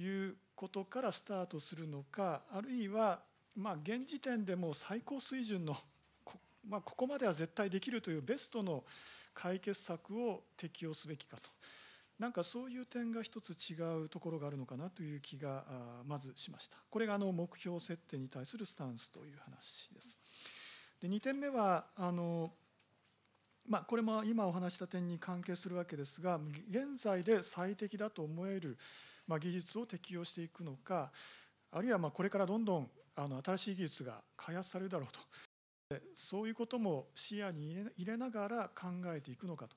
いうことからスタートするのかあるいは、まあ、現時点でも最高水準のまあ、ここまでは絶対できるというベストの解決策を適用すべきかとなんかそういう点が一つ違うところがあるのかなという気がまずしましたこれがあの目標設定に対するスタンスという話ですで2点目はあのまあ、これも今お話した点に関係するわけですが現在で最適だと思える、ま技術を適用していくのかあるいはまこれからどんどんあの新しい技術が開発されるだろうとそういうことも視野に入れながら考えていくのかと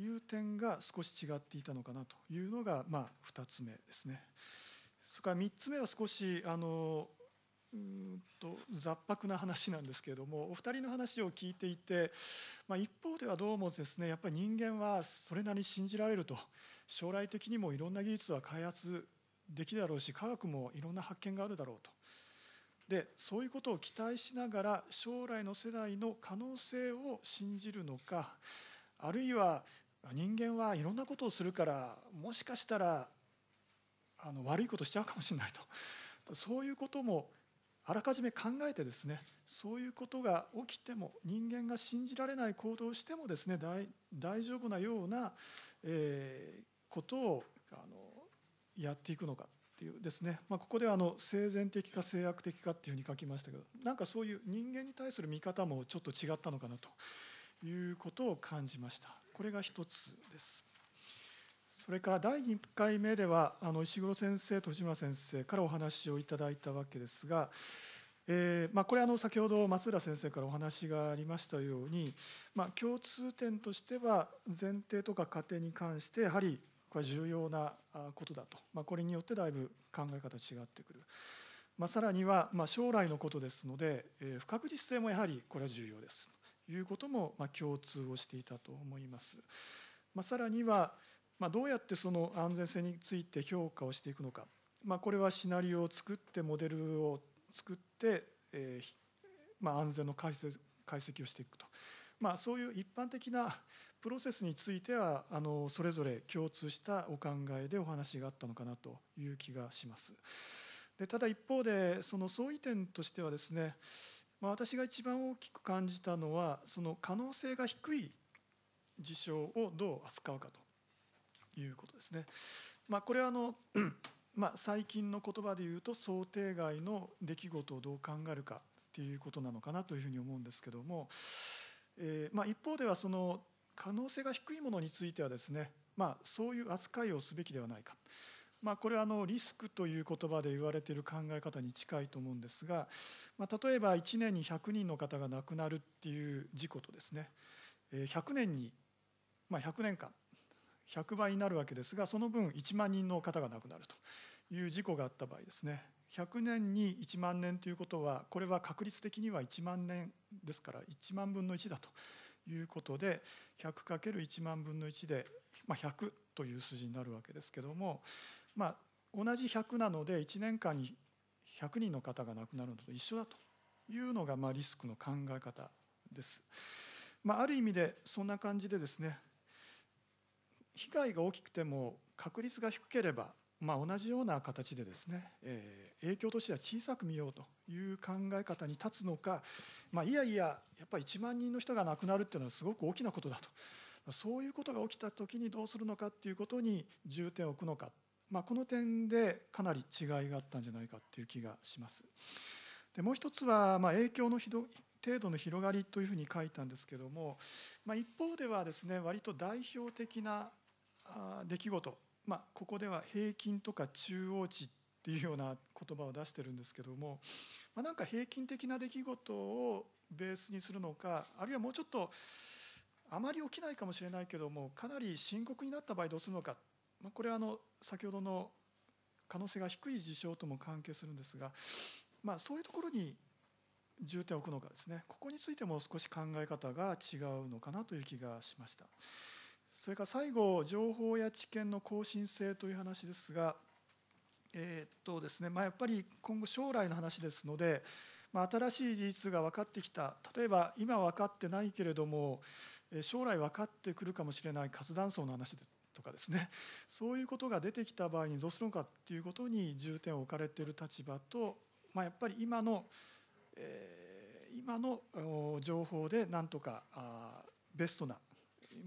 いう点が少し違っていたのかなというのが、まあ、2つ目ですね。それから3つ目は少しあのうんと雑白な話なんですけれどもお二人の話を聞いていて、まあ、一方ではどうもですねやっぱり人間はそれなりに信じられると将来的にもいろんな技術は開発できるだろうし科学もいろんな発見があるだろうと。でそういうことを期待しながら将来の世代の可能性を信じるのかあるいは人間はいろんなことをするからもしかしたらあの悪いことしちゃうかもしれないとそういうこともあらかじめ考えてですねそういうことが起きても人間が信じられない行動をしてもですね大丈夫なような、えー、ことをあのやっていくのかっていうですね、まあ、ここであの生前的か制約的かっていうふうに書きましたけどなんかそういう人間に対する見方もちょっと違ったのかなということを感じましたこれが一つですそれから第2回目ではあの石黒先生と藤村先生からお話をいただいたわけですが、えーまあ、これあの先ほど松浦先生からお話がありましたように、まあ、共通点としては前提とか過程に関してやはりこれは重要なことだと、まあ、これによってだいぶ考え方違ってくる、まあ、さらにはま将来のことですので、え不確実性もやはりこれは重要ですということもま共通をしていたと思います、まあ、さらにはまどうやってその安全性について評価をしていくのか、まこれはシナリオを作ってモデルを作って、えま安全の解析をしていくと、まそういう一般的なプロセスについてはあのそれぞれ共通したお考えでお話があったのかなという気がします。でただ一方でその相違点としてはですね、まあ、私が一番大きく感じたのはその可能性が低い事象をどう扱うかということですね。まあ、これはあの まあ、最近の言葉で言うと想定外の出来事をどう考えるかっていうことなのかなというふうに思うんですけども、えーまあ、一方ではその可能性が低いものについてはですね、まあ、そういう扱いをすべきではないか、まあ、これはあのリスクという言葉で言われている考え方に近いと思うんですが、まあ、例えば1年に100人の方が亡くなるっていう事故とですね100年に、まあ、100年間100倍になるわけですがその分1万人の方が亡くなるという事故があった場合ですね100年に1万年ということはこれは確率的には1万年ですから1万分の1だということで 100×1 万分の1で、まあ、100という数字になるわけですけども、まあ、同じ100なので1年間に100人の方が亡くなるのと一緒だというのが、まあ、リスクの考え方です。まあ、ある意味でそんな感じでですね被害が大きくても確率が低ければまあ、同じような形でですね、えー、影響としては小さく見ようという考え方に立つのか、まあ、いやいややっぱり1万人の人が亡くなるっていうのはすごく大きなことだとそういうことが起きた時にどうするのかっていうことに重点を置くのか、まあ、この点でかなり違いがあったんじゃないかっていう気がします。でもう一つは、まあ、影響の程度の広がりというふうに書いたんですけども、まあ、一方ではですね割と代表的な出来事まあ、ここでは平均とか中央値っていうような言葉を出してるんですけども、まあ、なんか平均的な出来事をベースにするのかあるいはもうちょっとあまり起きないかもしれないけどもかなり深刻になった場合どうするのか、まあ、これはあの先ほどの可能性が低い事象とも関係するんですが、まあ、そういうところに重点を置くのかですねここについても少し考え方が違うのかなという気がしました。それから最後、情報や知見の更新性という話ですが、えー、っとですねまあ、やっぱり今後、将来の話ですので、まあ、新しい事実が分かってきた、例えば今分かってないけれども、将来分かってくるかもしれない活断層の話とかですね、そういうことが出てきた場合にどうするのかっていうことに重点を置かれている立場と、まあ、やっぱり今の、えー、今の情報でなんとかベストな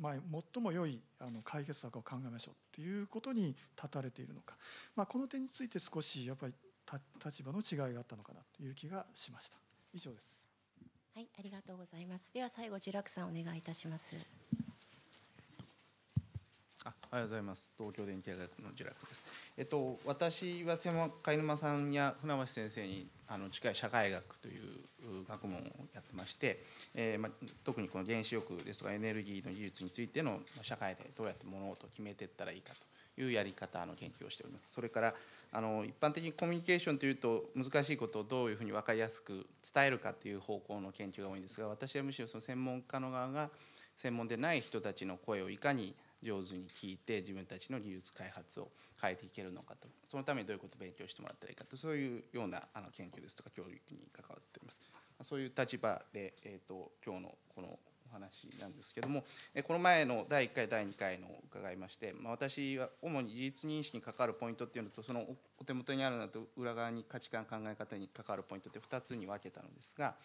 まあ、最も良いあの解決策を考えましょうっていうことに立たれているのか、まあ、この点について少しやっぱり立場の違いがあったのかなという気がしました以上ですはいありがとうございますでは最後ジラクさんお願いいたしますあおはようございます。東京電機大学のジュラクです。えっと私は門貝沼さんや船橋先生にあの近い社会学という学問をやってまして、えー、ま特にこの原子力ですとかエネルギーの技術についての社会でどうやって物事を決めていったらいいかと。いうやり方の研究をしております。それからあの一般的にコミュニケーションというと難しいことをどういうふうに分かりやすく伝えるかという方向の研究が多いんですが私はむしろその専門家の側が専門でない人たちの声をいかに上手に聞いて自分たちの技術開発を変えていけるのかとそのためにどういうことを勉強してもらったらいいかとそういうようなあの研究ですとか教育に関わっておりますそういう立場で、えーと、今日のこのお話なんですけどもこの前の第1回第2回の伺いまして、まあ、私は主に事実認識に関わるポイントっていうのとそのお手元にあるのと裏側に価値観考え方に関わるポイントって2つに分けたのですが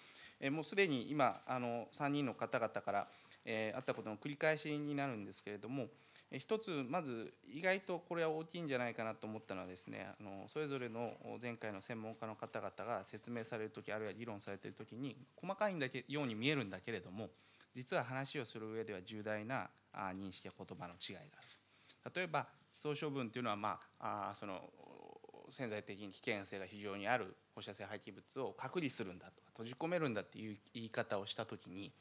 もうすでに今あの3人の方々からえー、あったことの繰り返しになるんですけれども、えー、一つまず意外とこれは大きいんじゃないかなと思ったのはですねあのそれぞれの前回の専門家の方々が説明される時あるいは議論されている時に細かいんだけように見えるんだけれども実は話をする上では重大な認識や言葉の違いがある。例えば思想処分というのは、まあ、あその潜在的に危険性が非常にある放射性廃棄物を隔離するんだとか閉じ込めるんだっていう言い方をした時に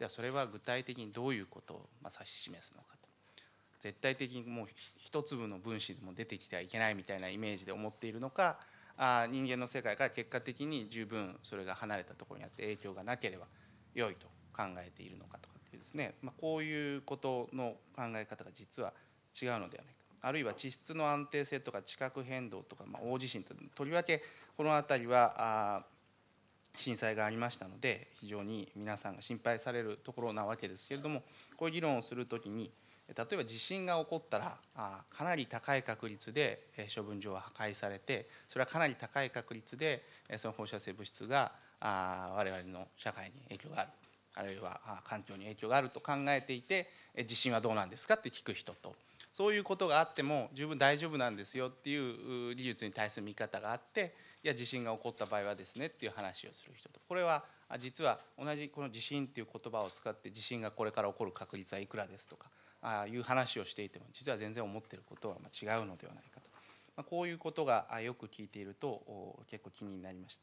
ではそれは具体的にどういうことを指し示すのかと絶対的にもう一粒の分子でも出てきてはいけないみたいなイメージで思っているのかあ人間の世界から結果的に十分それが離れたところにあって影響がなければ良いと考えているのかとかっていうですね、まあ、こういうことの考え方が実は違うのではないかあるいは地質の安定性とか地殻変動とか、まあ、大地震ととりわけこの辺りはあ震災がありましたので非常に皆さんが心配されるところなわけですけれどもこういう議論をする時に例えば地震が起こったらかなり高い確率で処分場は破壊されてそれはかなり高い確率でその放射性物質が我々の社会に影響があるあるいは環境に影響があると考えていて地震はどうなんですかって聞く人とそういうことがあっても十分大丈夫なんですよっていう技術に対する見方があっていや地震が起こった場合はですねっていう話をする人とこれは実は同じこの地震っていう言葉を使って地震がこれから起こる確率はいくらですとか あいう話をしていても実は全然思ってることは違うのではないかと、まあ、こういうことがよく聞いていると結構気になりました。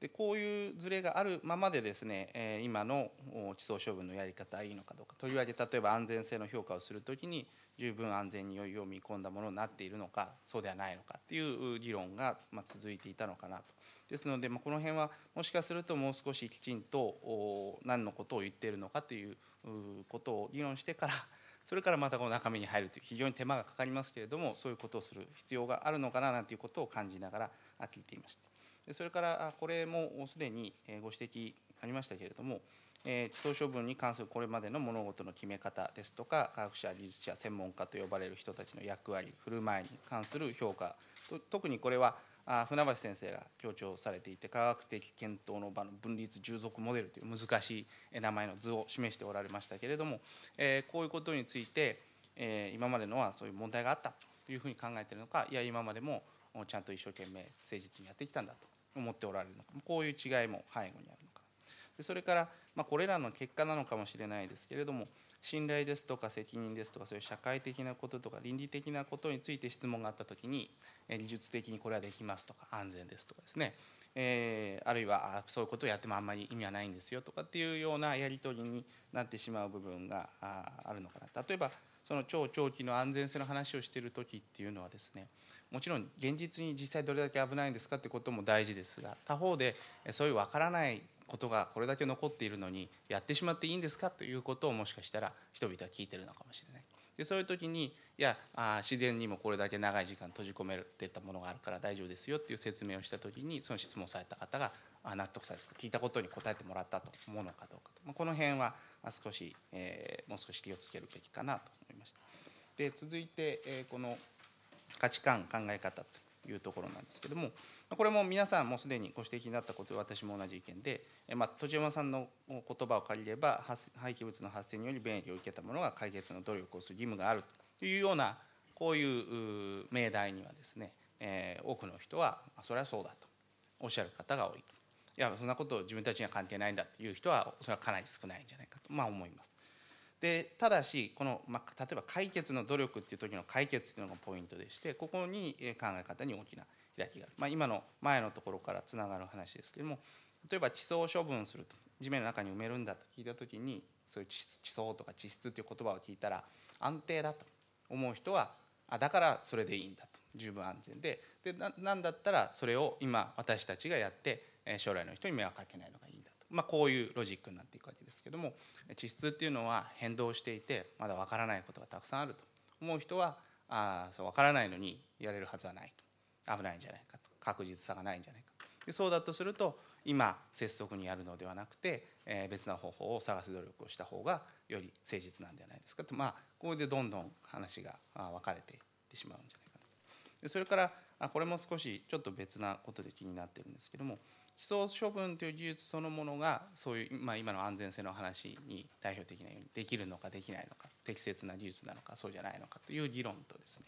でこういうずれがあるままでですね、え今の地層処分のやり方はいいのかどうかとりわけ例えば安全性の評価をするときに十分安全に余裕を見込んだものになっているのかそうではないのかっていう議論が、ま続いていたのかなとですので、まこの辺はもしかするともう少しきちんと何のことを言っているのかということを議論してからそれからまたこの中身に入るという非常に手間がかかりますけれどもそういうことをする必要があるのかななんていうことを感じながら聞いていました。それからこれもすでにご指摘ありましたけれども、え地層処分に関するこれまでの物事の決め方ですとか科学者技術者専門家と呼ばれる人たちの役割振る舞いに関する評価特にこれは船橋先生が強調されていて科学的検討の場の分立従属モデルという難しい名前の図を示しておられましたけれども、えこういうことについて、え今までのはそういう問題があったというふうに考えているのかいや今までもちゃんと一生懸命誠実にやってきたんだと思っておられるのかこういう違いも背後にあるのかでそれから、まあ、これらの結果なのかもしれないですけれども信頼ですとか責任ですとかそういう社会的なこととか倫理的なことについて質問があった時に技術的にこれはできますとか安全ですとかですねえー、あるいはそういうことをやってもあんまり意味はないんですよとかっていうようなやり取りになってしまう部分があるのかな例えばその超長期の安全性の話をしている時っていうのはですねもちろん現実に実際どれだけ危ないんですかってことも大事ですが他方でそういう分からないことがこれだけ残っているのにやってしまっていいんですかということをもしかしたら人々は聞いてるのかもしれない。でそういう時にいやあ自然にもこれだけ長い時間閉じ込めてたものがあるから大丈夫ですよっていう説明をした時にその質問された方があ納得されて聞いたことに答えてもらったと思うのかどうかと、まあ、この辺は少し、えー、もう少し気をつけるべきかなと思いました。で続いて、えー、この価値観考え方いうところなんですけどもこれも皆さんもうすでにご指摘になったこと私も同じ意見で、まあ、戸島さんの言葉を借りれば廃棄物の発生により便益を受けたものが解決の努力をする義務があるというようなこういう命題にはですね、えー、多くの人はそれはそうだとおっしゃる方が多いといやそんなこと自分たちには関係ないんだという人はそれはかなり少ないんじゃないかと、まあ、思います。でただしこの、まあ、例えば解決の努力っていう時の解決っていうのがポイントでしてここに考え方に大きな開きがある、まあ、今の前のところからつながる話ですけども例えば地層を処分すると地面の中に埋めるんだと聞いた時にそういう地層とか地質っていう言葉を聞いたら安定だと思う人はあだからそれでいいんだと十分安全ででなんだったらそれを今私たちがやって将来の人に迷惑かけないのがいいまあ、こういうロジックになっていくわけですけども地質っていうのは変動していてまだ分からないことがたくさんあると思う人はあそう分からないのにやれるはずはないと危ないんじゃないかと確実さがないんじゃないかでそうだとすると今拙速にやるのではなくて、えー、別な方法を探す努力をした方がより誠実なんではないですかとまあここでどんどん話が分かれていってしまうんじゃないかなと。でそれからこれも少しちょっと別なことで気になってるんですけども地層処分という技術そのものがそういう、まあ、今の安全性の話に代表的なようにできるのかできないのか適切な技術なのかそうじゃないのかという議論とですね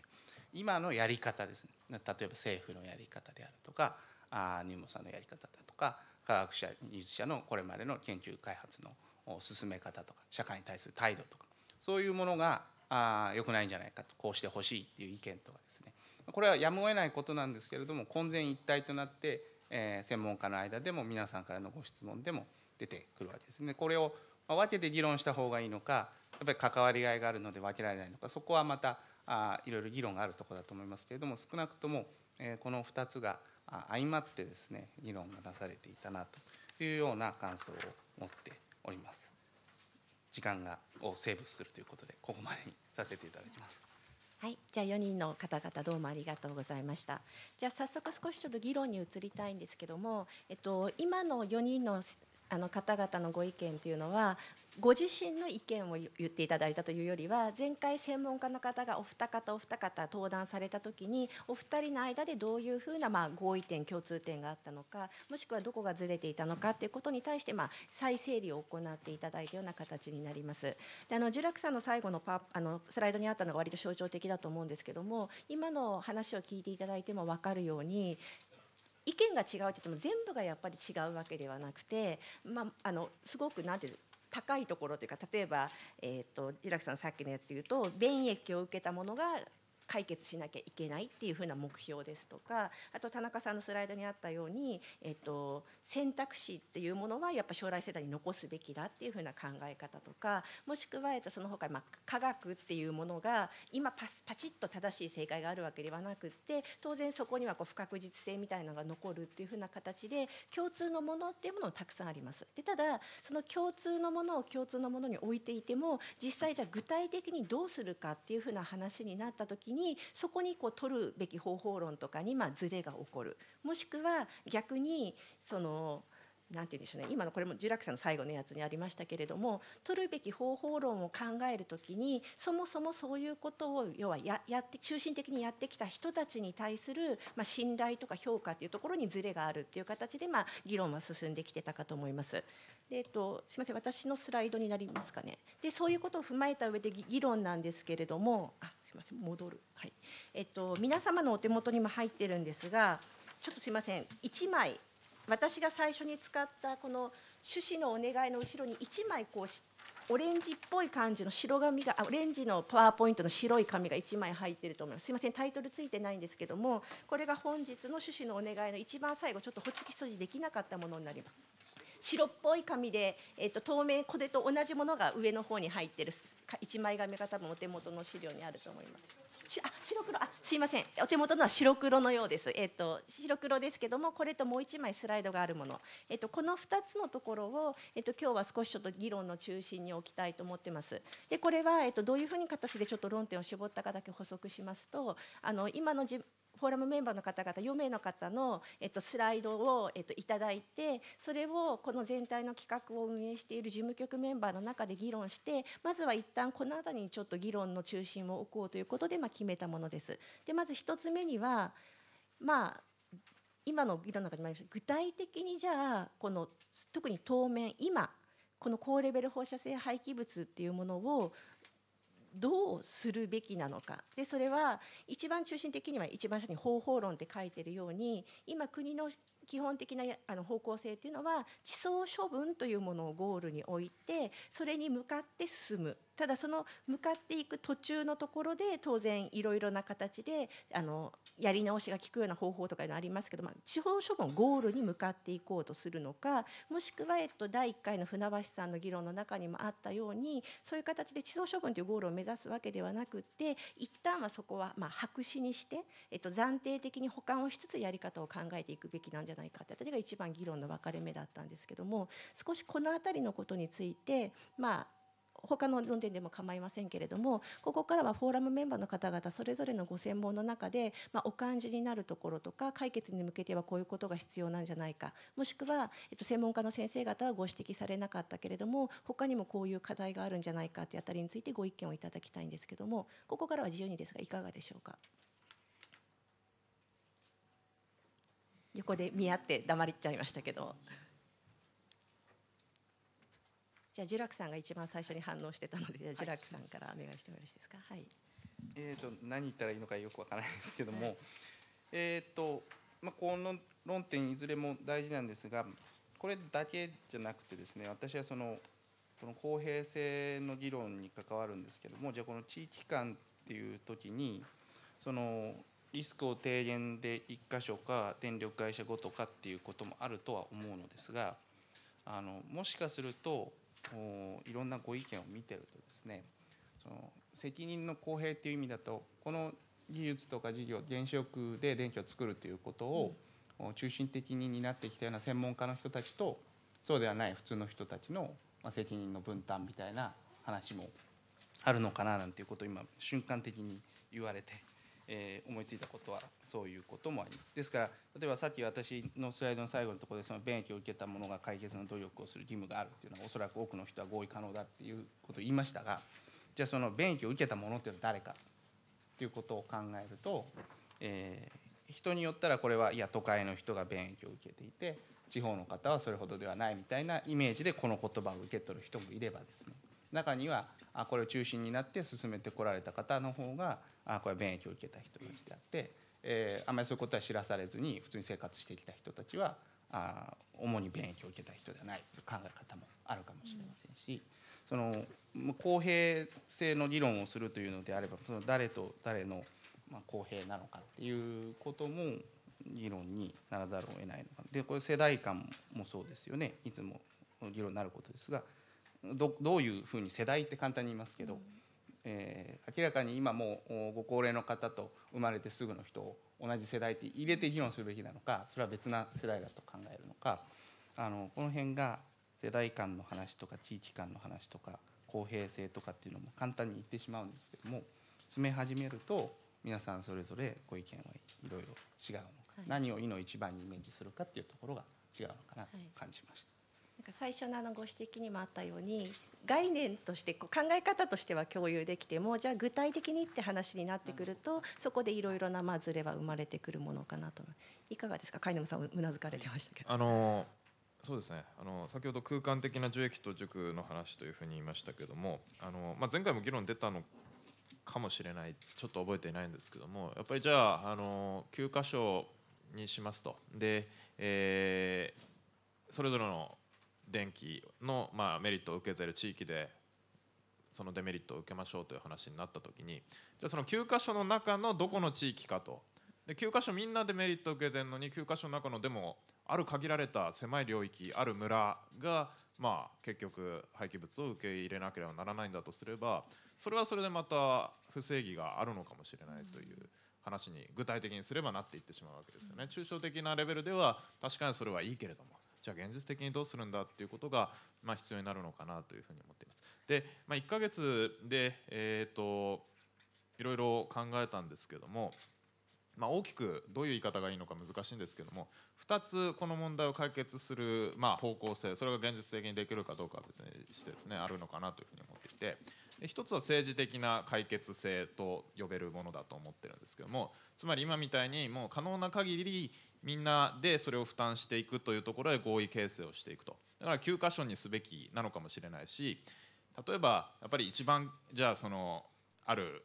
今のやり方ですね例えば政府のやり方であるとかあニューモさんのやり方だとか科学者技術者のこれまでの研究開発の進め方とか社会に対する態度とかそういうものがあよくないんじゃないかとこうしてほしいっていう意見とかですねこれはやむを得ないことなんですけれども混然一体となってえー、専門家の間でも皆さんからのご質問でも出てくるわけですね。これを分けて議論した方がいいのかやっぱり関わりがいがあるので分けられないのかそこはまたあいろいろ議論があるとこだと思いますけれども少なくとも、えー、この2つが相まってですね議論がなされていたなというような感想を持っております。時間がをセーブするということでここまでにさせていただきます。はい、じゃあ4人の方々どうもありがとうございました。じゃあ早速少しちょっと議論に移りたいんですけども、えっと、今の4人のあの方々のご意見というのはご自身の意見を言っていただいたというよりは前回専門家の方がお二方お二方登壇された時にお二人の間でどういうふうなま合意点共通点があったのかもしくはどこがずれていたのかということに対してま再整理を行っていただいたような形になります。であのジュラクさんの最後のパあのスライドにあったのが割と象徴的だと思うんですけども今の話を聞いていただいても分かるように意見が違うって言っても全部がやっぱり違うわけではなくて、まあ、あのすごく何て言う高いところというか例えば、えーと、とイさんさっきのやつで言うと便益を受けたものが解決しなきゃいけないっていうふうな目標ですとかあと田中さんのスライドにあったように、えっと、選択肢っていうものはやっぱ将来世代に残すべきだっていうふうな考え方とかもしくは、えっと、その他、まあ、科学っていうものが今パスパチッと正しい正解があるわけではなくって当然そこにはこう不確実性みたいなのが残るっていうふうな形で共通のものっていうものをたくさんあります。でただその共通のものを共通のものに置いていても実際じゃあ具体的にどうするかっていうふうな話になった時ににそこにこう取るべき方法論とかにまあずれが起こるもしくは逆にその何て言うんでしょうね今のこれもジュラクさんの最後のやつにありましたけれども取るべき方法論を考えるときにそもそもそういうことを要はややって中心的にやってきた人たちに対する、まあ、信頼とか評価っていうところにずれがあるっていう形で、まあ、議論は進んできてたかと思います。でえっと、すみません私のスライドになりますかねでそういうことを踏まえた上で議論なんですけれどもあすみません戻る、はいえっと、皆様のお手元にも入ってるんですがちょっとすみません1枚私が最初に使ったこの趣旨のお願いの後ろに1枚こうオレンジっぽい感じの白紙がオレンジのパワーポイントの白い紙が1枚入ってると思いますすみませんタイトルついてないんですけどもこれが本日の趣旨のお願いの一番最後ちょっとホチキス掃除できなかったものになります。白っぽい紙で、えーと、透明これと同じものが上の方に入ってる1枚紙が多分お手元の資料にあると思います。しあ白黒あすいませんお手元のは白黒のようです、えーと、白黒ですけどもこれともう1枚スライドがあるもの、えーと、この2つのところを、えーと、今日は少しちょっと議論の中心に置きたいと思ってますでこれは、えー、とどういうふうに形でちょっと論点を絞ったかだけ補足しますとあの今のじフォーラムメンバーの方々4名の方の、えっと、スライドを、えっと、いただいてそれをこの全体の企画を運営している事務局メンバーの中で議論してまずは一旦この辺りにちょっと議論の中心を置こうということで、まあ、決めたものです。でまず1つ目には、まあ今の議論の中にもありました具体的にじゃあこの特に当面今この高レベル放射性廃棄物っていうものをどうするべきなのかでそれは一番中心的には一番下に方法論って書いてるように今国の基本的なあの方向性というのは地層処分というものをゴールに置いてそれに向かって進むただその向かっていく途中のところで当然いろいろな形であのやり直しが効くような方法とかいうのありますけど、まあ、地方処分ゴールに向かっていこうとするのかもしくは、えっと、第1回の船橋さんの議論の中にもあったようにそういう形で地層処分というゴールを目指すわけではなくて一旦はそこはまあ白紙にして、えっと、暫定的に保管をしつつやり方を考えていくべきなんじゃないかってあたりが一番議論の分かれ目だったんですけども少しこの辺りのことについてまあ他の論点でも構いませんけれどもここからはフォーラムメンバーの方々それぞれのご専門の中で、まあ、お感じになるところとか解決に向けてはこういうことが必要なんじゃないかもしくは、えっと、専門家の先生方はご指摘されなかったけれども他にもこういう課題があるんじゃないかというあたりについてご意見をいただきたいんですけどもここからは自由にですがいかがでしょうか。横で見合って黙りちゃいましたけどじゃあジュラクさんが一番最初に反応してたので、ジュラクさんからお願いしてもよろしいですかはいえーと、何言ったらいいのかよくわからないですけども、えっ、と、まあ、この論点いずれも大事なんですがこれだけじゃなくてですね私はそのこの公平性の議論に関わるんですけどもじゃあこの地域間っていう時にそのリスクを低減で1箇所か電力会社ごとかっていうこともあるとは思うのですがあのもしかするといろんなご意見を見てるとですねその責任の公平っていう意味だとこの技術とか事業原子力で電気を作るということを中心的に担ってきたような専門家の人たちとそうではない普通の人たちの責任の分担みたいな話もあるのかななんていうことを今瞬間的に言われてえー、思いついたことはそういうこともありますですから例えばさっき私のスライドの最後のところでその便益を受けた者が解決の努力をする義務があるっていうのはおそらく多くの人は合意可能だっていうことを言いましたがじゃあその便益を受けた者っていうのは誰かっていうことを考えると、えー、人によったらこれはいや都会の人が便益を受けていて地方の方はそれほどではないみたいなイメージでこの言葉を受け取る人もいればですね中にはあこれを中心になって進めてこられた方の方があこれは便益を受けた人たちであって、えー、あんまりそういうことは知らされずに普通に生活してきた人たちはあ主に便益を受けた人ではないという考え方もあるかもしれませんし、その公平性の議論をするというのであればその誰と誰の、まあ、公平なのかっていうことも議論にならざるを得ないのかでこれ世代間もそうですよねいつも議論になることですがどどういうふうに世代って簡単に言いますけど、えー、明らかに今もうご高齢の方と生まれてすぐの人を同じ世代って入れて議論するべきなのかそれは別な世代だと考えるのかあのこの辺が世代間の話とか地域間の話とか公平性とかっていうのも簡単に言ってしまうんですけども詰め始めると皆さんそれぞれご意見はいろいろ違うのか、はい、何を「い」の一番にイメージするかっていうところが違うのかなと感じました。はいなんか最初のあのご指摘にもあったように概念としてこう考え方としては共有できてもじゃあ具体的にって話になってくるとそこでいろいろなまずれは生まれてくるものかなといかがですか貝沼さんうなずかれてましたけど。あのそうですねあの先ほど空間的な樹液と塾の話というふうに言いましたけどもあの、まあ、前回も議論出たのかもしれないちょっと覚えていないんですけどもやっぱりじゃああの9箇所にしますとで、えー、それぞれの電気の、まあ、メリットを受けている地域でそのデメリットを受けましょうという話になった時にじゃその9か所の中のどこの地域かとで9か所みんなでメリットを受けてるのに9か所の中のでもある限られた狭い領域ある村が、まあ、結局廃棄物を受け入れなければならないんだとすればそれはそれでまた不正義があるのかもしれないという。話に具体的にすればなっていってしまうわけですよね。抽象的なレベルでは確かにそれはいいけれどもじゃあ現実的にどうするんだっていうことが、まあ、必要になるのかなというふうに思っています。で、まあ、1ヶ月で、えーと、いろいろ考えたんですけども、まあ、大きくどういう言い方がいいのか難しいんですけども2つこの問題を解決する、まあ、方向性それが現実的にできるかどうかは別にしてですねあるのかなというふうに思っていて。で一つは政治的な解決性と呼べるものだと思ってるんですけどもつまり今みたいにもう可能な限りみんなでそれを負担していくというところで合意形成をしていくとだから9箇所にすべきなのかもしれないし例えばやっぱり一番じゃあそのある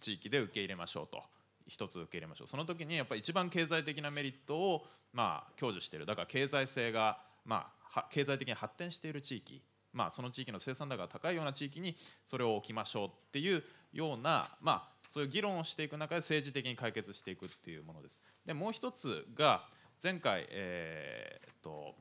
地域で受け入れましょうと。一つ受け入れましょうその時にやっぱり一番経済的なメリットをまあ享受しているだから経済性がまあ経済的に発展している地域まあ、その地域の生産高が高いような地域にそれを置きましょうっていうような、まあ、そういう議論をしていく中で政治的に解決していくっていうものです。でもう一つが前回、えー、と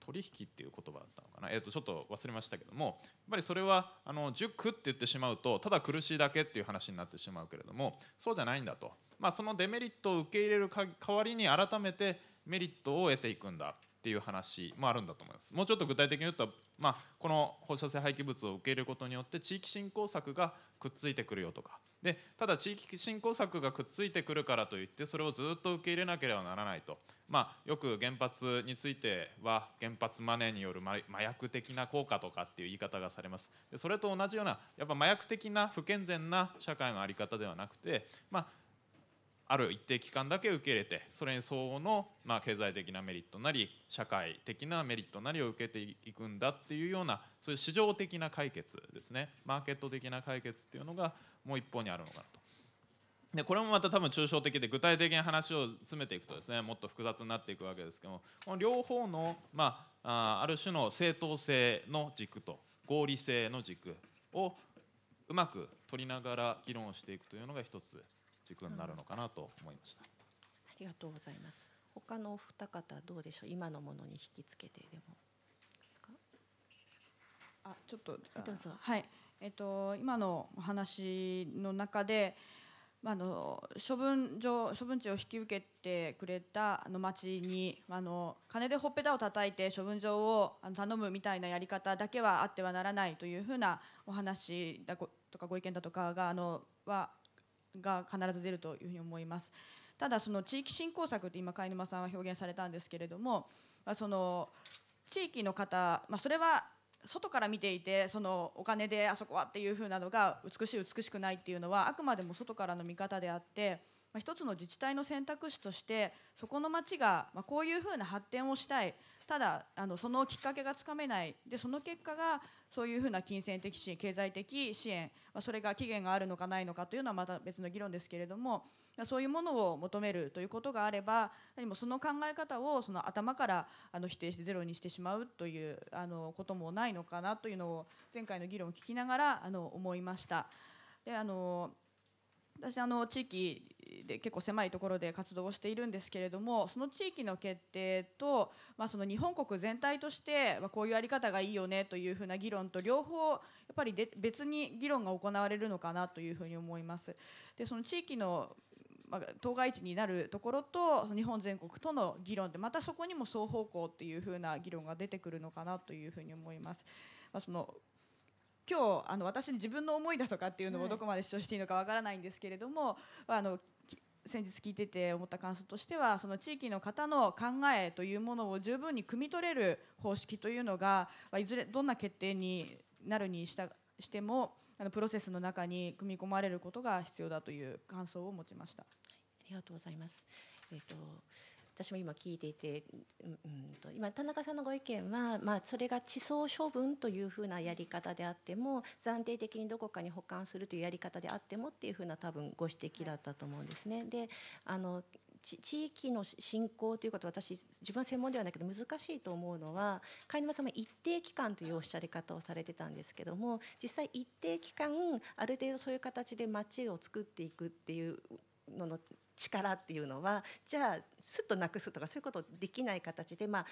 取引っていう言葉だったのかな、えー、とちょっと忘れましたけどもやっぱりそれはあの塾って言ってしまうとただ苦しいだけっていう話になってしまうけれどもそうじゃないんだと、まあ、そのデメリットを受け入れる代わりに改めてメリットを得ていくんだっていう話もあるんだと思いますもうちょっと具体的に言うと、まあ、この放射性廃棄物を受け入れることによって地域振興策がくっついてくるよとかでただ地域振興策がくっついてくるからといってそれをずっと受け入れなければならないと、まあ、よく原発については原発マネーによる麻薬的な効果とかっていう言い方がされますでそれと同じようなやっぱ麻薬的な不健全な社会の在り方ではなくて、まあ、ある一定期間だけ受け入れてそれに相応のまあ経済的なメリットなり社会的なメリットなりを受けていくんだっていうようなそういう市場的な解決ですねマーケット的な解決っていうのがもう一方にあるのかなと。でこれもまた多分抽象的で具体的に話を詰めていくとですねもっと複雑になっていくわけですけどもこの両方の、まあ、ある種の正当性の軸と合理性の軸をうまく取りながら議論していくというのが一つい軸になるのかなと思いました。うん、ありがとうございます。他のお二方どうでしょう。今のものに引き付けてでも。あ、ちょっと。どはい。えっと今のお話の中で。まあの処分場処分地を引き受けてくれたあの町にあの金でほっぺたを叩いて処分場をあの頼むみたいなやり方だけはあってはならないというふうなお話だとかご意見だとかがあのはが必ず出るというふうに思います。ただその地域振興策って今貝沼さんは表現されたんですけれども、まあ、その地域の方、まあ、それは外から見ていてそのお金であそこはっていうふうなのが美しい美しくないっていうのはあくまでも外からの見方であって、まあ、一つの自治体の選択肢としてそこの町が、まあ、こういうふうな発展をしたいただあのそのきっかけがつかめないでその結果がそういうふうな金銭的支援経済的支援、まあ、それが期限があるのかないのかというのはまた別の議論ですけれどもそういうものを求めるということがあれば何もその考え方をその頭からあの否定してゼロにしてしまうというあのこともないのかなというのを前回の議論を聞きながらあの思いました。であの私あの地域で結構狭いところで活動をしているんですけれどもその地域の決定と、まあ、その日本国全体として、まあ、こういうあり方がいいよねというふうな議論と両方やっぱりで別に議論が行われるのかなというふうに思います。でその地域のま当該地になるところと日本全国との議論でまたそこにも双方向っていうふうな議論が出てくるのかなというふうに思います。まあ、その今日あの私に自分の思いだとかっていうのをどこまで主張していいのかわからないんですけれども、あの先日聞いてて思った感想としてはその地域の方の考えというものを十分に汲み取れる方式というのがいずれどんな決定になるにしたしてもあのプロセスの中に組み込まれることが必要だという感想を持ちました。ありがとうございます。えっ、と私も今聞いていて、うんと、今田中さんのご意見は、まあ、それが地層処分というふうなやり方であっても暫定的にどこかに保管するというやり方であってもっていうふうな多分ご指摘だったと思うんですね。であの地域の振興ということは私自分は専門ではないけど難しいと思うのは貝沼さんも一定期間というおっしゃり方をされてたんですけども実際一定期間ある程度そういう形で町を作っていくっていうのの力っていうのはじゃあすっとなくすとかそういうことできない形で、まあ、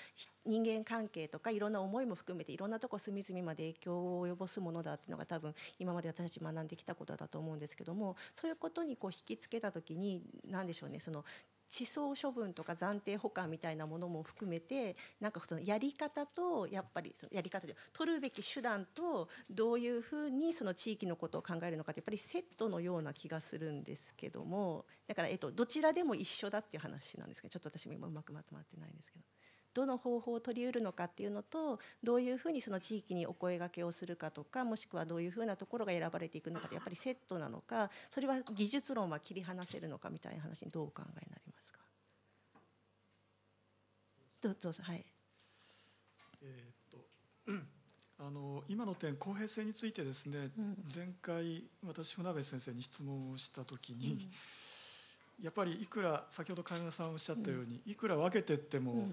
人間関係とかいろんな思いも含めていろんなとこ隅々まで影響を及ぼすものだっていうのが多分今まで私たち学んできたことだと思うんですけどもそういうことにこう引きつけた時に何でしょうねその地層処分とか暫定保管みたいなものも含めてなんかそのやり方とやっぱりそのやり方で取るべき手段とどういうふうにその地域のことを考えるのかってやっぱりセットのような気がするんですけどもだからえっとどちらでも一緒だっていう話なんですけどちょっと私も今うまくまとまってないんですけど。どの方法を取りうるのかっていうのとどういうふうにその地域にお声がけをするかとかもしくはどういうふうなところが選ばれていくのかってやっぱりセットなのかそれは技術論は切り離せるのかみたいな話にどうお考えになりますかどうぞはい。えー、っとあの今の点公平性についてですね、うん、前回私船辺先生に質問をした時に、うん、やっぱりいくら先ほど金田さんおっしゃったように、うん、いくら分けてっても、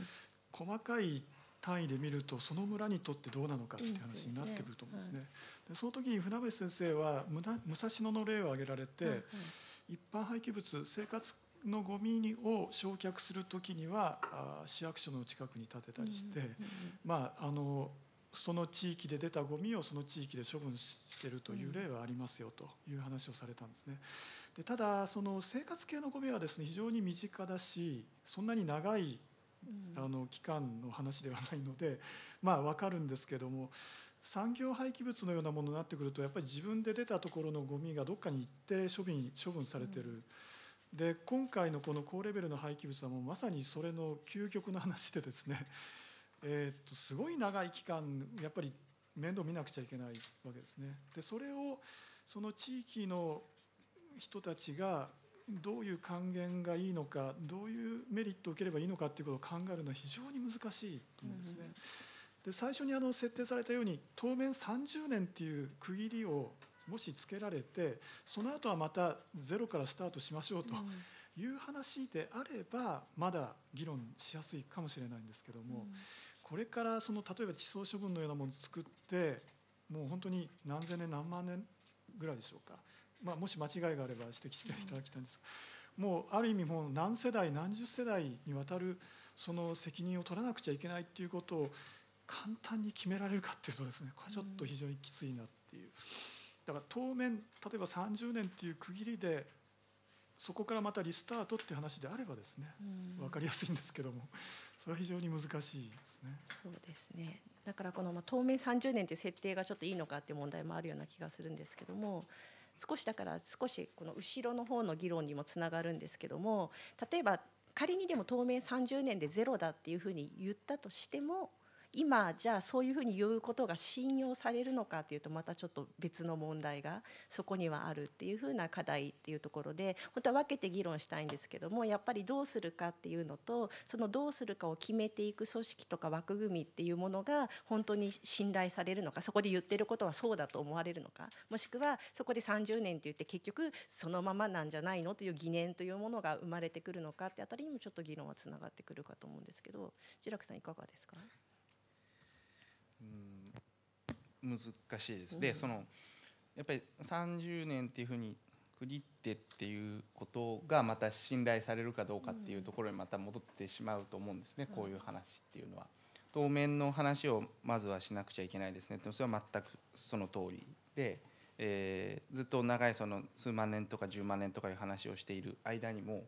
細かい単位で見るとその村にとってどうなのかって話になってくると思うんですね。でその時に船橋先生は武蔵野の例を挙げられて、一般廃棄物生活のゴミを焼却する時には市役所の近くに建てたりして、まああのその地域で出たゴミをその地域で処分してるという例はありますよという話をされたんですね。でただその生活系のゴミはですね非常に身近だしそんなに長いあの期間の話ではないので まあ分かるんですけども産業廃棄物のようなものになってくるとやっぱり自分で出たところのゴミがどっかに行って処分処分されてる。で今回のこの高レベルの廃棄物はもうまさにそれの究極の話でですね、えー、っとすごい長い期間やっぱり面倒見なくちゃいけないわけですね。でそれをその地域の人たちがどういう還元がいいのかどういうメリットを受ければいいのかっていうことを考えるのは非常に難しいと思うんですね。で最初にあの設定されたように当面30年っていう区切りをもしつけられてその後はまたゼロからスタートしましょうという話であればまだ議論しやすいかもしれないんですけどもこれからその例えば地層処分のようなものを作ってもう本当に何千年何万年ぐらいでしょうかまあ、もし間違いがあれば指摘していただきたいんですがもうある意味もう何世代何十世代にわたるその責任を取らなくちゃいけないっていうことを簡単に決められるかというとですねこれはちょっと非常にきついなっていうだから当面例えば30年っていう区切りでそこからまたリスタートっていう話であればですね分かりやすいんですけどもそれは非常に難しいですね。そうですねだからこの当面30年って設定がちょっといいのかっていう問題もあるような気がするんですけども少しだから少しこの後ろの方の議論にもつながるんですけども例えば仮にでも当面30年でゼロだっていうふうに言ったとしても今じゃあそういうふうに言うことが信用されるのかっていうとまたちょっと別の問題がそこにはあるっていうふうな課題っていうところで本当は分けて議論したいんですけどもやっぱりどうするかっていうのとそのどうするかを決めていく組織とか枠組みっていうものが本当に信頼されるのかそこで言ってることはそうだと思われるのかもしくはそこで30年って言って結局そのままなんじゃないのという疑念というものが生まれてくるのかってあたりにもちょっと議論はつながってくるかと思うんですけど。ジラクさんいかがですか難しいです。でそのやっぱり30年っていうふうに区切ってっていうことがまた信頼されるかどうかっていうところにまた戻ってしまうと思うんですね、こういう話っていうのは。当面の話をまずはしなくちゃいけないですねそれは全くその通りで、えー、ずっと長いその数万年とか10万年とかいう話をしている間にも、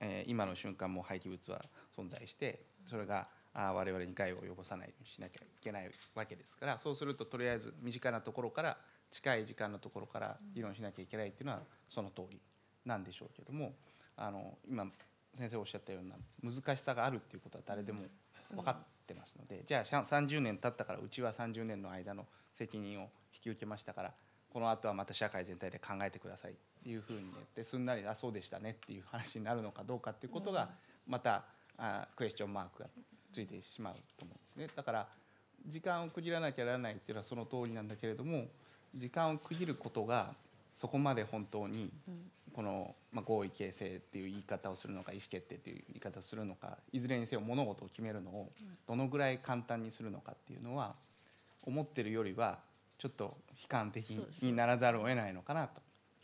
えー、今の瞬間も廃棄物は存在してそれがあ我々に害を及ぼさないようにしなきゃいけないわけですからそうするととりあえず身近なところから近い時間のところから議論しなきゃいけないっていうのはその通りなんでしょうけどもあの今先生おっしゃったような難しさがあるっていうことは誰でも分かってますので、じゃあ30年経ったからうちは30年の間の責任を引き受けましたからこの後はまた社会全体で考えてくださいっていうふうに言ってすんなり「あそうでしたね」っていう話になるのかどうかっていうことがまたあクエスチョンマークがついてしまうと思うんですね。だから時間を区切らなきゃならないっていうのはその通りなんだけれども時間を区切ることがそこまで本当にこの、まあ、合意形成っていう言い方をするのか意思決定っていう言い方をするのかいずれにせよ物事を決めるのをどのぐらい簡単にするのかっていうのは思ってるよりはちょっと悲観的にならざるを得ないのかなと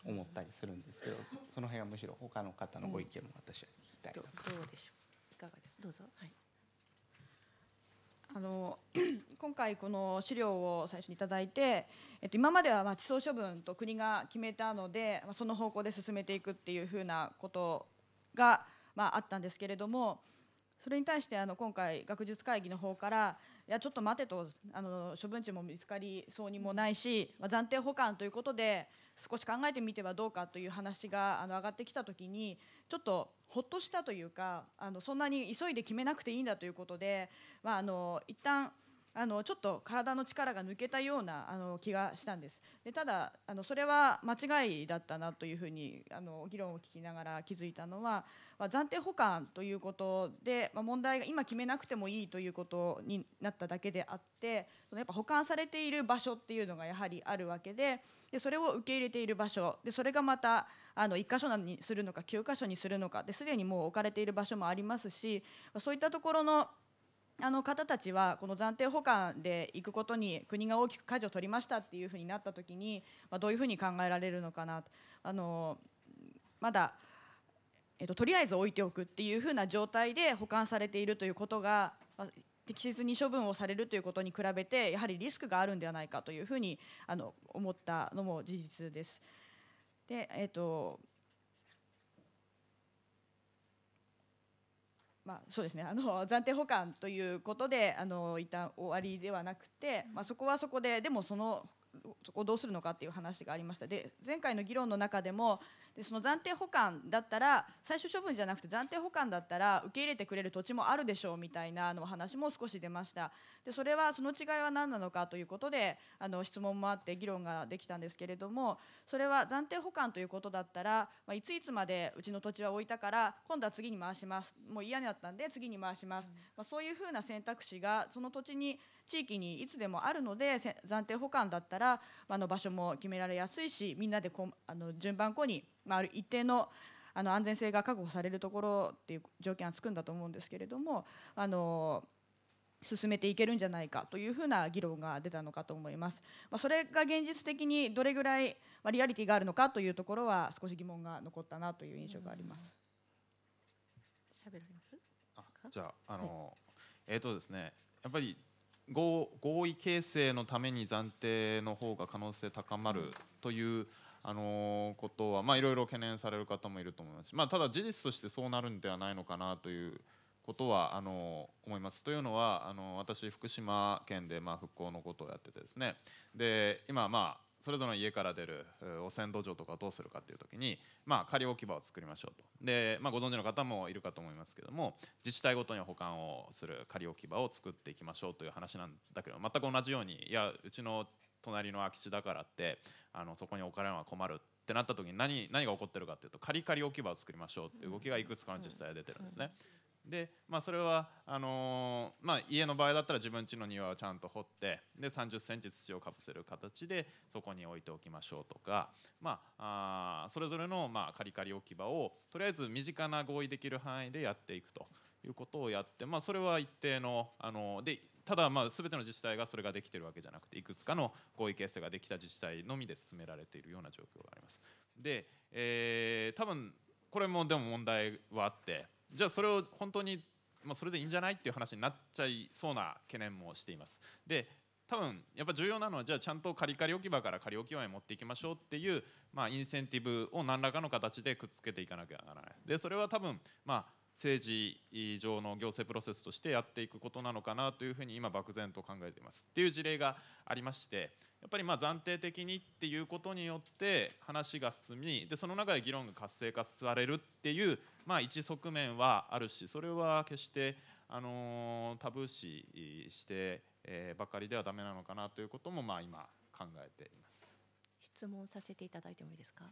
思ったりするんですけどその辺はむしろ他の方のご意見も私は聞きたいなと、思どうでしょういかがですどうぞ、はいあの 今回この資料を最初にいただいて、えっと、今まではまあ地層処分と国が決めたので、まあ、その方向で進めていくっていうふうなことが、まあ、あったんですけれどもそれに対してあの今回学術会議の方からいやちょっと待てとあの処分地も見つかりそうにもないし、まあ、暫定保管ということで少し考えてみてはどうかという話があの上がってきた時にちょっとほっとしたというかあのそんなに急いで決めなくていいんだということで、まあ、あの一旦あのちょっと体の力が抜けたようなあの気がしたんですでただあのそれは間違いだったなというふうにあの議論を聞きながら気づいたのは、まあ、暫定保管ということで、まあ、問題が今決めなくてもいいということになっただけであってそのやっぱ保管されている場所っていうのがやはりあるわけででそれを受け入れている場所でそれがまたあの1箇所にするのか9箇所にするのかですでにもう置かれている場所もありますしそういったところのあの方たちはこの暫定保管で行くことに国が大きく舵を取りましたっていうふうになった時に、まあ、どういうふうに考えられるのかなとあのまだ、えっと、とりあえず置いておくっていうふうな状態で保管されているということが、まあ、適切に処分をされるということに比べてやはりリスクがあるんではないかというふうにあの思ったのも事実です。でえっとまあ、そうですね あの暫定保管ということであの一旦終わりではなくて、まあ、そこはそこででもそのそこをどうするのかっていう話がありましたで前回の議論の中でもでその暫定保管だったら最終処分じゃなくて暫定保管だったら受け入れてくれる土地もあるでしょうみたいなの話も少し出ましたでそれはその違いは何なのかということであの質問もあって議論ができたんですけれどもそれは暫定保管ということだったら、まあ、いついつまでうちの土地は置いたから今度は次に回しますもう嫌になったんで次に回します、まあ、そういうふうな選択肢がその土地に地域にいつでもあるので暫定保管だったらあの場所も決められやすいしみんなでこあの順番後に、まあ、一定のあの安全性が確保されるところっていう条件はつくんだと思うんですけれどもあの進めていけるんじゃないかというふうな議論が出たのかと思います。まあ、それが現実的にどれぐらいリアリティがあるのかというところは少し疑問が残ったなという印象があります。喋らます。あ、じゃああの、はい、えっ、ー、とですね、やっぱり合合意形成のために暫定の方が可能性高まるという、あのことは、まあ、いろいろ懸念される方もいると思いますし、まあ、ただ事実としてそうなるんではないのかなということはあの思います。というのはあの私福島県で、まあ、復興のことをやっててですねで今、まあそれぞれの家から出る汚染土壌とかをどうするかっていう時に、まあ、仮置き場を作りましょうとで、まあ、ご存知の方もいるかと思いますけども自治体ごとに保管をする仮置き場を作っていきましょうという話なんだけど全く同じようにいやうちの隣の空き地だからってあのそこに置かれるのは困るってなった時に何何が起こってるかっていうと仮仮置き場を作りましょうっていう動きがいくつかの自治体が出てるんですね。うんうんで、まあ、それはあのー、まあ、家の場合だったら自分家の庭をちゃんと掘ってで3 0ンチ土をかぶせる形でそこに置いておきましょうとか、まあ、あそれぞれの、まあ、カリカリ置き場をとりあえず身近な合意できる範囲でやっていくということをやって、まあ、それは一定のあのー、でただまあ全ての自治体がそれができてるわけじゃなくていくつかの合意形成ができた自治体のみで進められているような状況があります。で、えー、多分これもでも問題はあってじゃあそれを本当に、まあ、それでいいんじゃないっていう話になっちゃいそうな懸念もしています。で多分やっぱ重要なのはじゃあちゃんと借り借り置き場から借り置き場へ持っていきましょうっていう、まあ、インセンティブを何らかの形でくっつけていかなきゃならないでそれは多分、まあ、政治上の行政プロセスとしてやっていくことなのかなというふうに今漠然と考えていますっていう事例がありましてやっぱりまあ暫定的にっていうことによって話が進みでその中で議論が活性化されるっていうまあ、一側面はあるしそれは決してあのタブー視して、えー、ばかりではだめなのかなということもまあ今考えています質問させていただいてもいいですか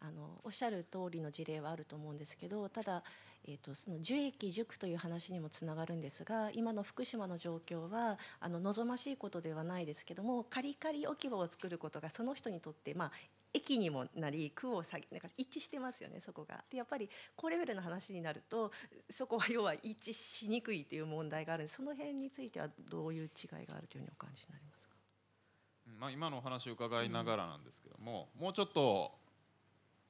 あのおっしゃる通りの事例はあると思うんですけどただ、えーと、その受益塾という話にもつながるんですが今の福島の状況はあの望ましいことではないですけどもカリカリ置き場を作ることがその人にとって、まあ、益にもなり空を下げなんか一致してますよねそこが。でやっぱり高レベルの話になるとそこは要は一致しにくいという問題があるその辺についてはどういう違いがあるというふうにお感じになりますか、まあ、今のお話を伺いながらなんですけども、うん、もうちょっと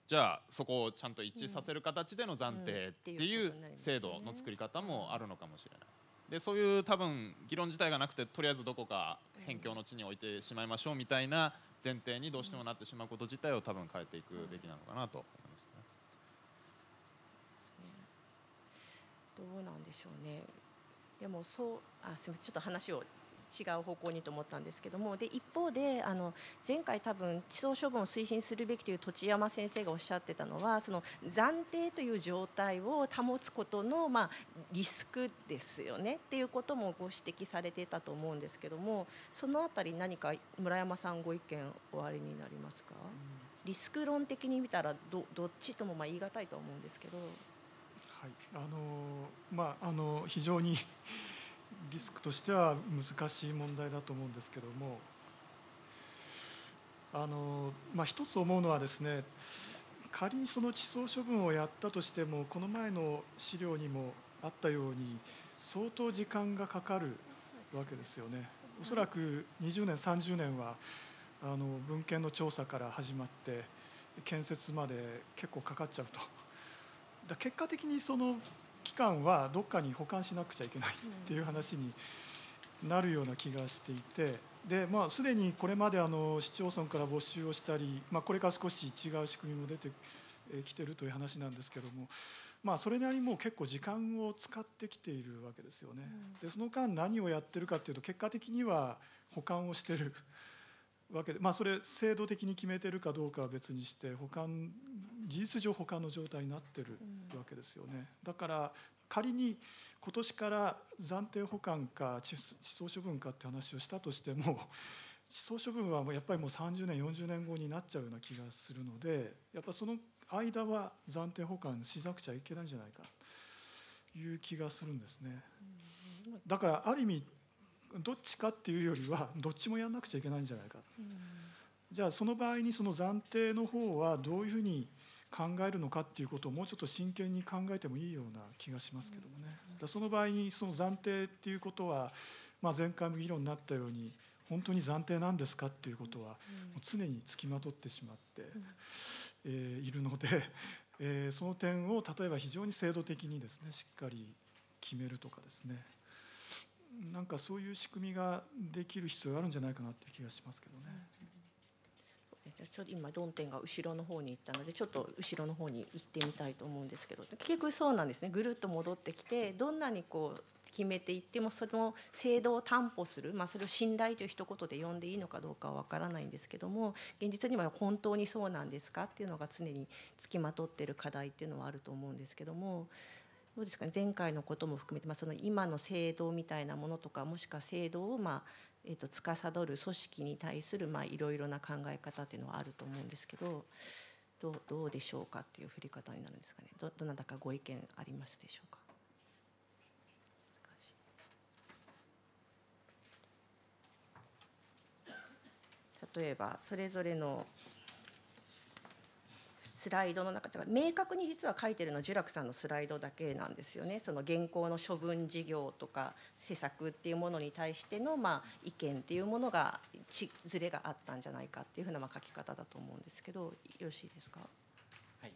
じゃあそこをちゃんと一致させる形での暫定っていう制度の作り方もあるのかもしれない。でそういう多分議論自体がなくてとりあえずどこか辺境の地に置いてしまいましょうみたいな前提にどうしてもなってしまうこと自体を多分変えていくべきなのかなと思いますね。どうなんでしょうね。でもそうあすみませんちょっと話を違う方向にと思ったんですけどもで一方であの前回多分地層処分を推進するべきという栃山先生がおっしゃってたのはその暫定という状態を保つことの、まあ、リスクですよねっていうこともご指摘されてたと思うんですけどもその辺り何か村山さんご意見おありになりますか、リスク論的に見たらどどっちともまあ言い難いとは思うんですけど。はいあのまあ、あの非常にリスクとしては難しい問題だと思うんですけどもあの、まあ、一つ思うのはですね仮にその地層処分をやったとしてもこの前の資料にもあったように相当時間がかかるわけですよね。おそらく20年30年はあの文献の調査から始まって建設まで結構かかっちゃうと。だ結果的にその期間はどっかに保管しなくちゃいけないっていう話になるような気がしていてで、まあ、すでにこれまであの市町村から募集をしたり、まあ、これから少し違う仕組みも出てきてるという話なんですけども、まあ、それなりにもう結構時間を使ってきているわけですよね。でその間何をやってるかっていうと結果的には保管をしてる。わけで、まあ、それ制度的に決めてるかどうかは別にして保管事実上保管の状態になってるわけですよね。だから仮に今年から暫定保管か地層処分かって話をしたとしても 地層処分はもうやっぱりもう30年40年後になっちゃうような気がするのでやっぱその間は暫定保管しなくちゃいけないんじゃないかという気がするんですね。だからある意味どっちかっていうよりはどっちもやんなくちゃいけないんじゃないか、うん、じゃあその場合にその暫定の方はどういうふうに考えるのかっていうことをもうちょっと真剣に考えてもいいような気がしますけどもね、うん、その場合にその暫定っていうことは、まあ、前回も議論になったように本当に暫定なんですかっていうことはもう常につきまとってしまって、うん、えー、いるので、えー、その点を例えば非常に制度的にですねしっかり決めるとかですねなんかそういう仕組みができる必要があるんじゃないかなって気がしますけどね。ちょっと今論点が後ろの方に行ったのでちょっと後ろの方に行ってみたいと思うんですけど結局そうなんですねぐるっと戻ってきてどんなにこう決めていってもその制度を担保する、まあ、それを信頼という一言で呼んでいいのかどうかは分からないんですけども現実には本当にそうなんですかっていうのが常につきまとってる課題っていうのはあると思うんですけどもどうですかね前回のことも含めて、まあ、その今の制度みたいなものとかもしくは制度をまあえー、と司る組織に対するいろいろな考え方っていうのはあると思うんですけどどうどうでしょうかっていう振り方になるんですかねどどなたかご意見ありますでしょうか例えばそれぞれのスライドの中では明確に実は書いてるのは聚楽さんのスライドだけなんですよねその現行の処分事業とか施策っていうものに対してのまあ意見っていうものがちずれがあったんじゃないかっていうふうなまあ書き方だと思うんですけどよろしいですか、はい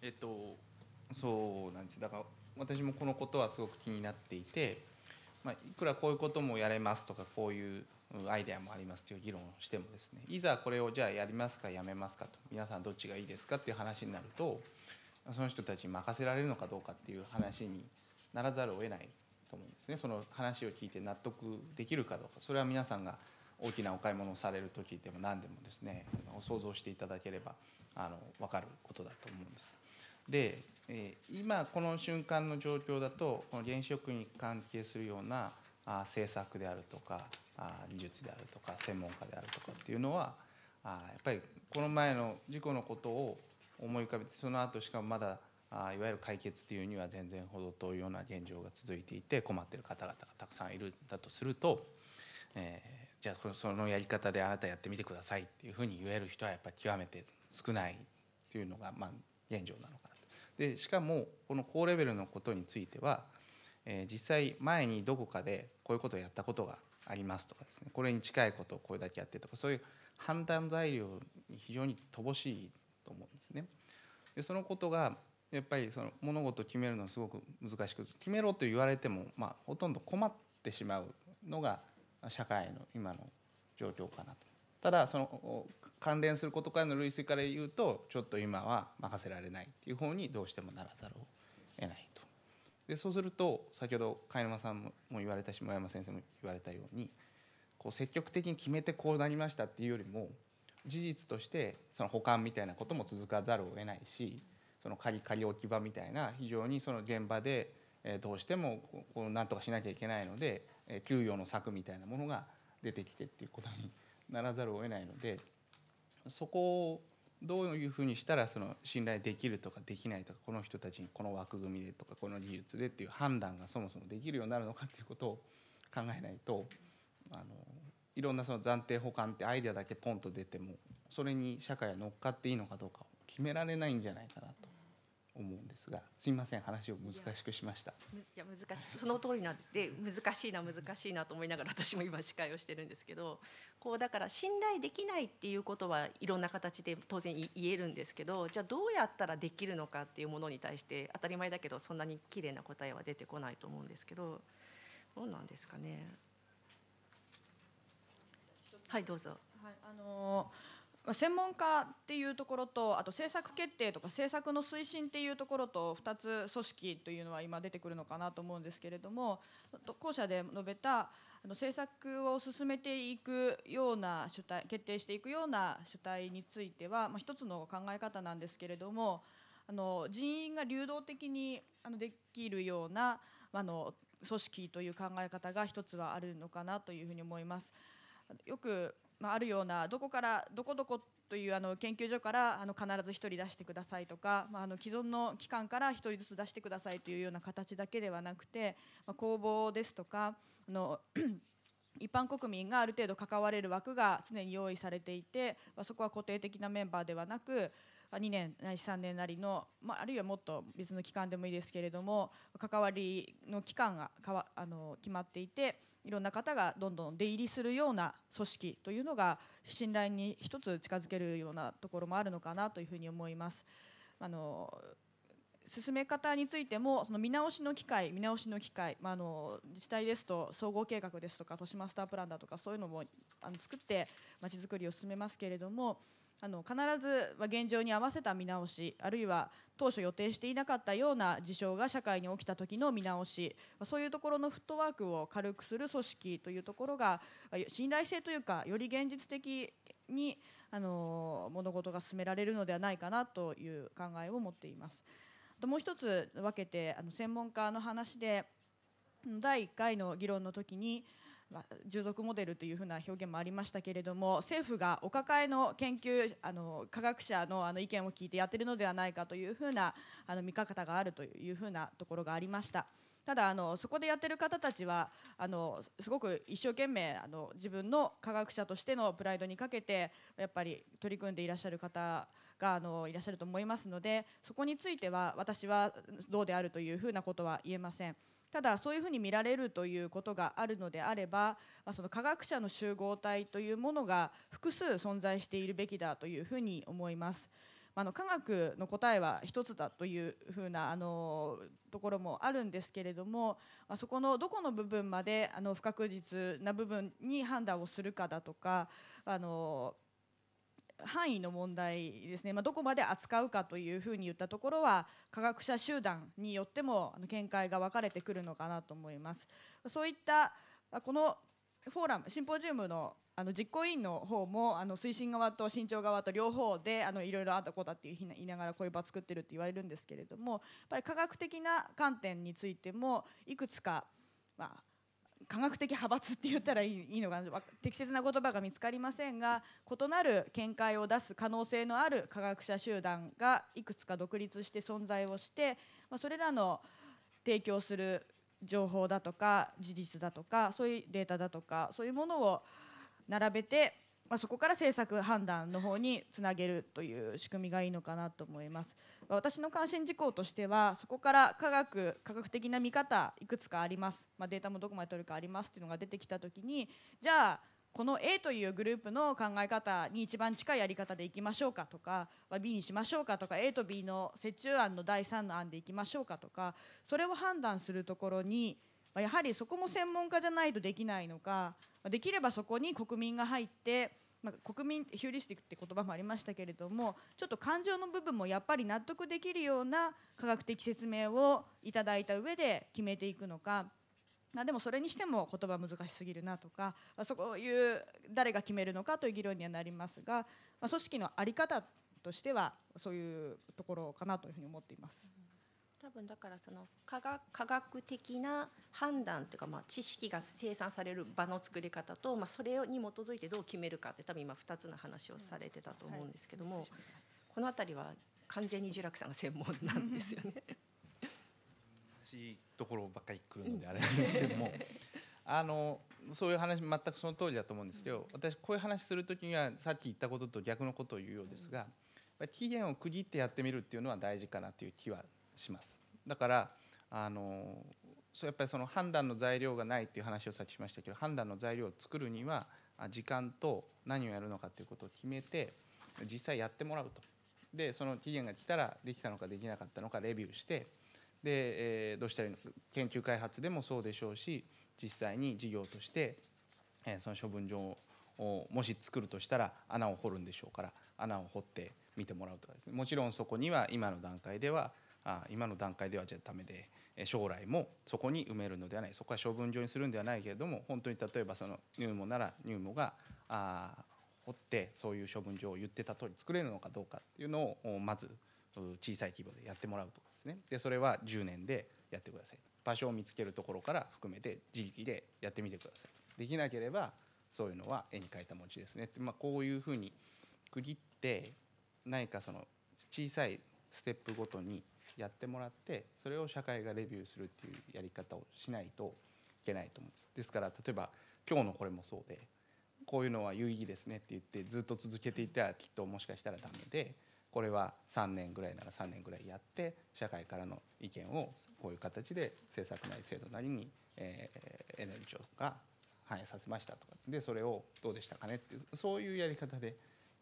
えっと、そうなんですだから私もこのことはすごく気になっていて、まあ、いくらこういうこともやれますとかこういうアイデアもありますという議論をしてもですねいざこれをじゃあやりますかやめますかと皆さんどっちがいいですかっていう話になるとその人たちに任せられるのかどうかっていう話にならざるを得ないと思うんですねその話を聞いて納得できるかどうかそれは皆さんが大きなお買い物をされる時でも何でもですね想像していただければあの分かることだと思うんです。で今この瞬間の状況だとこの原子力に関係するようなあ政策であるとかあ技術であるとか専門家であるとかっていうのはあやっぱりこの前の事故のことを思い浮かべてその後しかもまだあいわゆる解決っていうには全然程遠いような現状が続いていて困ってる方々がたくさんいるんだとすると、えー、じゃあそのやり方であなたやってみてくださいっていうふうに言える人はやっぱり極めて少ないっていうのがまあ現状なのかなと。でしかもこの高レベルのことについてはえ実際前にどこかでこういうことをやったことがありますとかですねこれに近いことをこれだけやってとかそういう判断材料に非常に乏しいと思うんですね。でそのことがやっぱりその物事を決めるのはすごく難しく決めろと言われても、まあ、ほとんど困ってしまうのが社会の今の状況かなと。ただその関連することからの類推から言うとちょっと今は任せられないっていう方にどうしてもならざるを得ない。でそうすると先ほど貝沼さんも言われたし村山先生も言われたようにこう積極的に決めてこうなりましたっていうよりも事実としてその保管みたいなことも続かざるを得ないしその仮仮置き場みたいな非常にその現場でどうしてもこう何とかしなきゃいけないので給与の策みたいなものが出てきてっていうことにならざるを得ないのでそこをどういうふうにしたらその信頼できるとかできないとかこの人たちにこの枠組みでとかこの技術でっていう判断がそもそもできるようになるのかっていうことを考えないとあのいろんなその暫定保管ってアイデアだけポンと出てもそれに社会は乗っかっていいのかどうかを決められないんじゃないかなと思うんですがすみません話を難しくしましたいや難しいその通りなんですで難しいな難しいなと思いながら私も今司会をしてるんですけどこうだから信頼できないっていうことはいろんな形で当然言えるんですけどじゃあどうやったらできるのかっていうものに対して当たり前だけどそんなに綺麗な答えは出てこないと思うんですけどどうなんですかねはいどうぞ。はいあのー専門家っていうところとあと政策決定とか政策の推進っていうところと2つ組織というのは今出てくるのかなと思うんですけれども後者で述べたあの政策を進めていくような主体決定していくような主体については、まあ、つの考え方なんですけれどもあの人員が流動的にあのできるようなあの組織という考え方が1つはあるのかなというふうに思います。よくまあ、あるようなどこからどこどこというあの研究所からあの必ず1人出してくださいとか、まあ、あの既存の機関から1人ずつ出してくださいというような形だけではなくて、まあ、公ですとかあの 一般国民がある程度関われる枠が常に用意されていて、まあ、そこは固定的なメンバーではなく2年なり3年なりの、まあ、あるいはもっと別の期間でもいいですけれども関わりの期間がかわあの決まっていていろんな方がどんどん出入りするような組織というのが信頼に一つ近づけるようなところもあるのかなというふうに思います。あの進め方についてもその見直しの機会、見直しの機会、まああ、の自治体ですと総合計画ですとか、都市マスタープランだとか、そういうのもあの作って、まちづくりを進めますけれども、あの必ず現状に合わせた見直しあるいは当初予定していなかったような事象が社会に起きた時の見直しそういうところのフットワークを軽くする組織というところが信頼性というかより現実的にあの物事が進められるのではないかなという考えを持っています。もう一つ分けてあの専門家の話で第1回の議論の時にまあ、従属モデルというふうな表現もありましたけれども政府がお抱えの研究あの科学者のあの意見を聞いてやってるのではないかというふうなあの見方があるというふうなところがありました。ただあのそこでやってる方たちはあのすごく一生懸命あの自分の科学者としてのプライドにかけてやっぱり取り組んでいらっしゃる方があのいらっしゃると思いますのでそこについては私はどうであるというふうなことは言えません。ただそういうふうに見られるということがあるのであれば、まその科学者の集合体というものが複数存在しているべきだというふうに思います。あの科学の答えは一つだというふうなあのところもあるんですけれども、まそこのどこの部分まであの不確実な部分に判断をするかだとかあの範囲の問題ですね、まあ、どこまで扱うかというふうに言ったところは科学者集団によっても見解が分かれてくるのかなと思います。そういったこのフォーラムシンポジウムのあの実行委員の方もあの推進側と慎重側と両方であのいろいろあったこだって言いながらこういう場作ってるって言われるんですけれどもやっぱり科学的な観点についてもいくつか、ま科学的派閥って言ったらいいのかな適切な言葉が見つかりませんが異なる見解を出す可能性のある科学者集団がいくつか独立して存在をして、まそれらの提供する情報だとか事実だとかそういうデータだとかそういうものを並べてまあ、そこから政策判断の方につなげるという仕組みがいいのかなと思います私の関心事項としてはそこから科学科学的な見方いくつかあります、まあ、データもどこまで取るかありますっていうのが出てきた時にじゃあこの A というグループの考え方に一番近いやり方でいきましょうかとか B にしましょうかとか A と B の折衷案の第3の案でいきましょうかとかそれを判断するところにやはりそこも専門家じゃないとできないのかできればそこに国民が入って、まあ、国民ヒューリスティックって言葉もありましたけれどもちょっと感情の部分もやっぱり納得できるような科学的説明をいただいた上で決めていくのか。まあ、でもそれにしても言葉難しすぎるなとかそういう誰が決めるのかという議論にはなりますが、ま組織の在り方としてはそういうところかなというふうに思っています。多分だからその科学科学的な判断というか、まあ、知識が生産される場の作り方と、まあ、それに基づいてどう決めるかって多分今2つの話をされてたと思うんですけども、この辺りは完全に呪楽さんが専門なんですよね。しいところばっかり来るのであれなんですけども あのそういう話全くその通りだと思うんですけど私こういう話する時にはさっき言ったことと逆のことを言うようですが期限を区切ってやってみるっていうのは大事かなという気はします。だからあのそうやっぱりその判断の材料がないっていう話をさっきしましたけど判断の材料を作るには時間と何をやるのかっていうことを決めて実際やってもらうとでその期限が来たらできたのかできなかったのかレビューしてで、えー、どうしたらいいのか研究開発でもそうでしょうし実際に事業として、えー、その処分場をもし作るとしたら穴を掘るんでしょうから穴を掘って見てもらうとかですねもちろんそこには今の段階ではあ今の段階ではじゃあダメで将来もそこに埋めるのではないそこは処分場にするんではないけれども本当に例えばそのニューモならニューモがあ掘ってそういう処分場を言ってた通り作れるのかどうかっていうのをまず小さい規模でやってもらうとかですねでそれは10年でやってください場所を見つけるところから含めて自力でやってみてくださいできなければそういうのは絵に描いた餅ですねまあ、こういうふうに区切って何かその小さいステップごとにやってもらってそれを社会がレビューするっていうやり方をしないといけないと思うんです。ですから例えば今日のこれもそうでこういうのは有意義ですねって言ってずっと続けていたらきっともしかしたらダメでこれは3年ぐらいなら3年ぐらいやって社会からの意見をこういう形で政策内制度なりに、えエネルギー庁か反映させましたとかでそれをどうでしたかねってそういうやり方で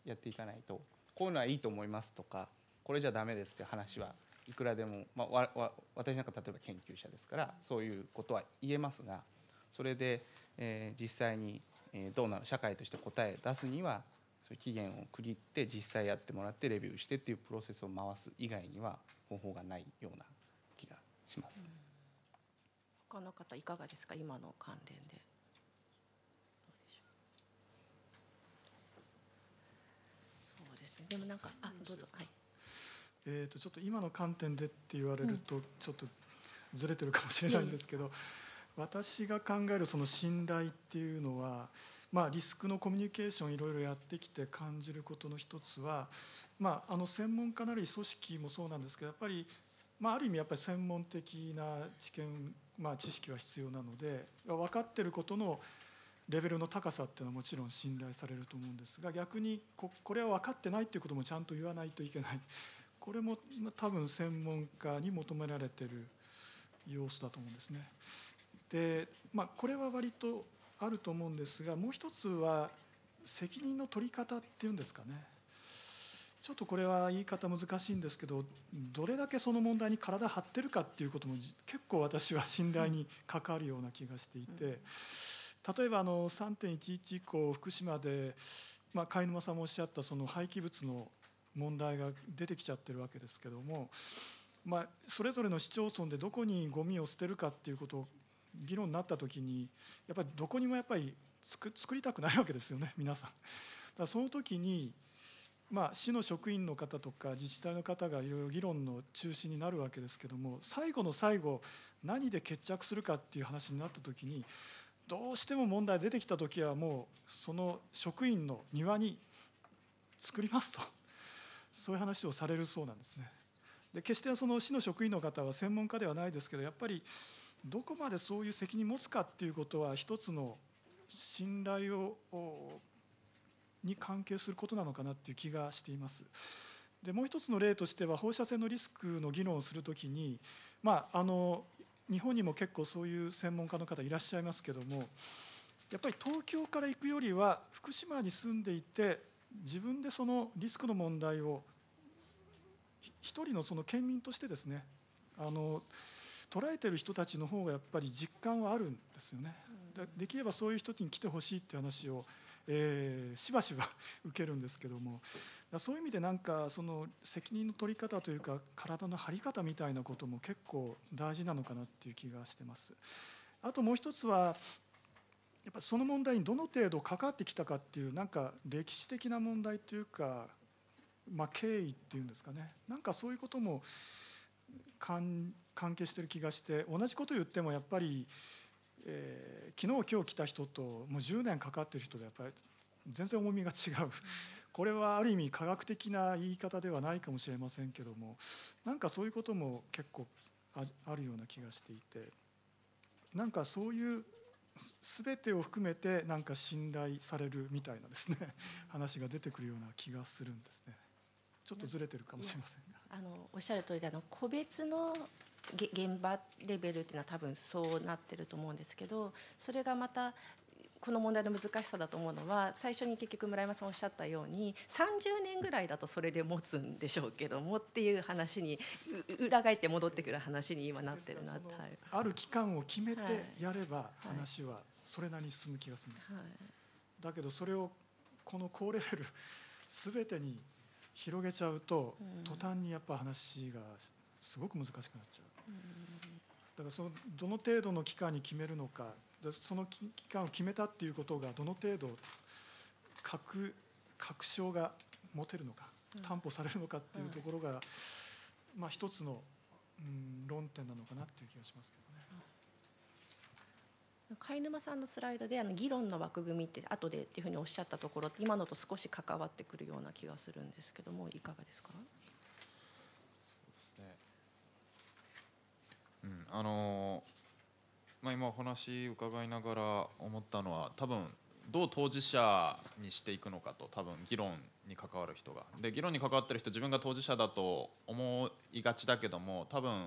やっていかないとこういうのはいいと思いますとかこれじゃダメですって話はいくらでも、まあ、わわ私なんか例えば研究者ですからそういうことは言えますがそれで、えー、実際に、えー、どうなの社会として答え出すにはそういう期限を区切って実際やってもらってレビューしてっていうプロセスを回す以外には方法がないような気がします。うん、他の方いかがですか今の関連で。そうですね。でもなんかあどうぞはい。えー、とちょっと今の観点でって言われるとちょっとずれてるかもしれないんですけど、私が考えるその信頼っていうのは、まあ、リスクのコミュニケーションいろいろやってきて感じることの一つは、まあ、あの専門家なり組織もそうなんですけどやっぱり、まあ、ある意味やっぱり専門的な知見、まあ、知識は必要なので分かってることのレベルの高さっていうのはもちろん信頼されると思うんですが逆にここれは分かってないっていうこともちゃんと言わないといけないこれも多分専門家に求められてる様子だと思うんですね。でまあこれは割とあると思うんですがもう一つは責任の取り方っていうんですかねちょっとこれは言い方難しいんですけどどれだけその問題に体張ってるかっていうことも結構私は信頼に関わるような気がしていて例えばあの3.11以降福島で、ま貝沼さんもおっしゃったその廃棄物の問題が出てきちゃってるわけですけども、まあ、それぞれの市町村でどこにゴミを捨てるかっていうことを議論になった時にやっぱりどこにもやっぱり作りたくないわけですよね 皆さん。だその時にまあ、市の職員の方とか自治体の方がいろいろ議論の中心になるわけですけども最後の最後何で決着するかっていう話になった時にどうしても問題出てきた時はもうその職員の庭に作りますと。そういう話をされるそうなんですね。で決してその市の職員の方は専門家ではないですけどやっぱりどこまでそういう責任持つかっていうことは一つの信頼をに関係することなのかなっていう気がしています。でもう一つの例としては放射線のリスクの議論をするときに、まあ、あの日本にも結構そういう専門家の方いらっしゃいますけどもやっぱり東京から行くよりは福島に住んでいて自分でそのリスクの問題を一人のその県民としてですねあの捉えてる人たちの方がやっぱり実感はあるんですよね。でできればそういう人に来てほしいって話を、えー、しばしば 受けるんですけどもそういう意味でなんかその責任の取り方というか体の張り方みたいなことも結構大事なのかなっていう気がしてます。あともう一つはやっぱその問題にどの程度関わってきたかっていうなんか歴史的な問題というか、まあ、経緯っていうんですかねなんかそういうことも関係してる気がして同じこと言ってもやっぱり、えー、昨日今日来た人ともう10年かかってる人でやっぱり全然重みが違うこれはある意味科学的な言い方ではないかもしれませんけどもなんかそういうことも結構あるような気がしていてなんかそういう全てを含めてなんか信頼されるみたいなですね 話が出てくるような気がするんですね。ちょっとずれてるかもしれませんが。あのおっしゃる通りであの個別の現場レベルっていうのは多分そうなってると思うんですけどそれがまたこの問題の難しさだと思うのは最初に結局村山さんおっしゃったように30年ぐらいだとそれで持つんでしょうけどもっていう話に裏返って戻ってくる話に今なってるな、はい、ある期間を決めてやれば話はそれなりに進む気がするんです、はいはい、だけどそれをこの高レベル全てに広げちゃうと、途端にやっぱ話がすごく難しくなっちゃう。だからそのどの程度の期間に決めるのかその期間を決めたっていうことがどの程度確確証が持てるのか担保されるのかっていうところが、うん、まあ一つの、うん、論点なのかなっていう気がしますけどね。貝沼さんのスライドであの議論の枠組みって後でっていうふうにおっしゃったところ今のと少し関わってくるような気がするんですけどもいかがですかそうですね、うん、あのまあ、今お話伺いながら思ったのは多分どう当事者にしていくのかと多分議論に関わる人がで議論に関わってる人自分が当事者だと思いがちだけども多分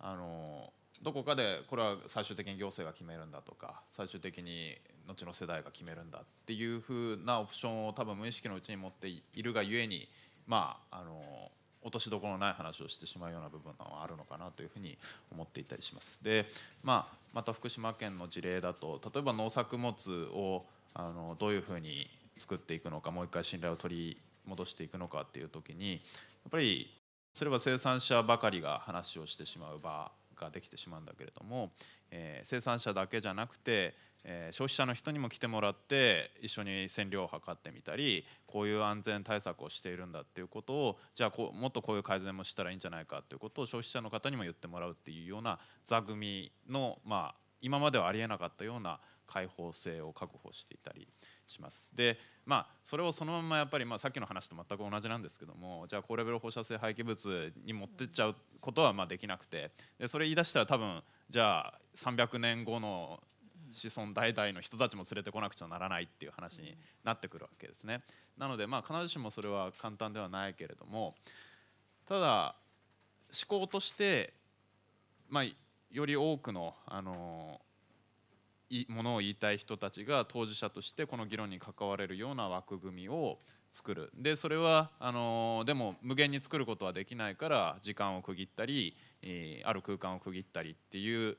あのどこかでこれは最終的に行政が決めるんだとか最終的に後の世代が決めるんだっていうふうなオプションを多分無意識のうちに持っているがゆえにまああの落としどころのない話をしてしまうような部分はあるのかなというふうに思っていたりします。で、まあ、また福島県の事例だと例えば農作物をあのどういうふうに作っていくのかもう一回信頼を取り戻していくのかっていう時にやっぱりそれは生産者ばかりが話をしてしまう場ができてしまうんだけれども、えー、生産者だけじゃなくて、えー、消費者の人にも来てもらって一緒に線量を測ってみたりこういう安全対策をしているんだっていうことをじゃあこもっとこういう改善もしたらいいんじゃないかっていうことを消費者の方にも言ってもらうっていうような座組の、まあ、今まではありえなかったような開放性を確保していたり。します。でまあそれをそのままやっぱり、まあ、さっきの話と全く同じなんですけどもじゃあ高レベル放射性廃棄物に持ってっちゃうことはまあできなくてでそれ言い出したら多分じゃあ300年後の子孫代々の人たちも連れてこなくちゃならないっていう話になってくるわけですね。なのでまあ必ずしもそれは簡単ではないけれどもただ思考としてまあより多くのあのーものを言いたい人たちが当事者としてこの議論に関われるような枠組みを作るでそれはあのでも無限に作ることはできないから時間を区切ったり、えー、ある空間を区切ったりっていう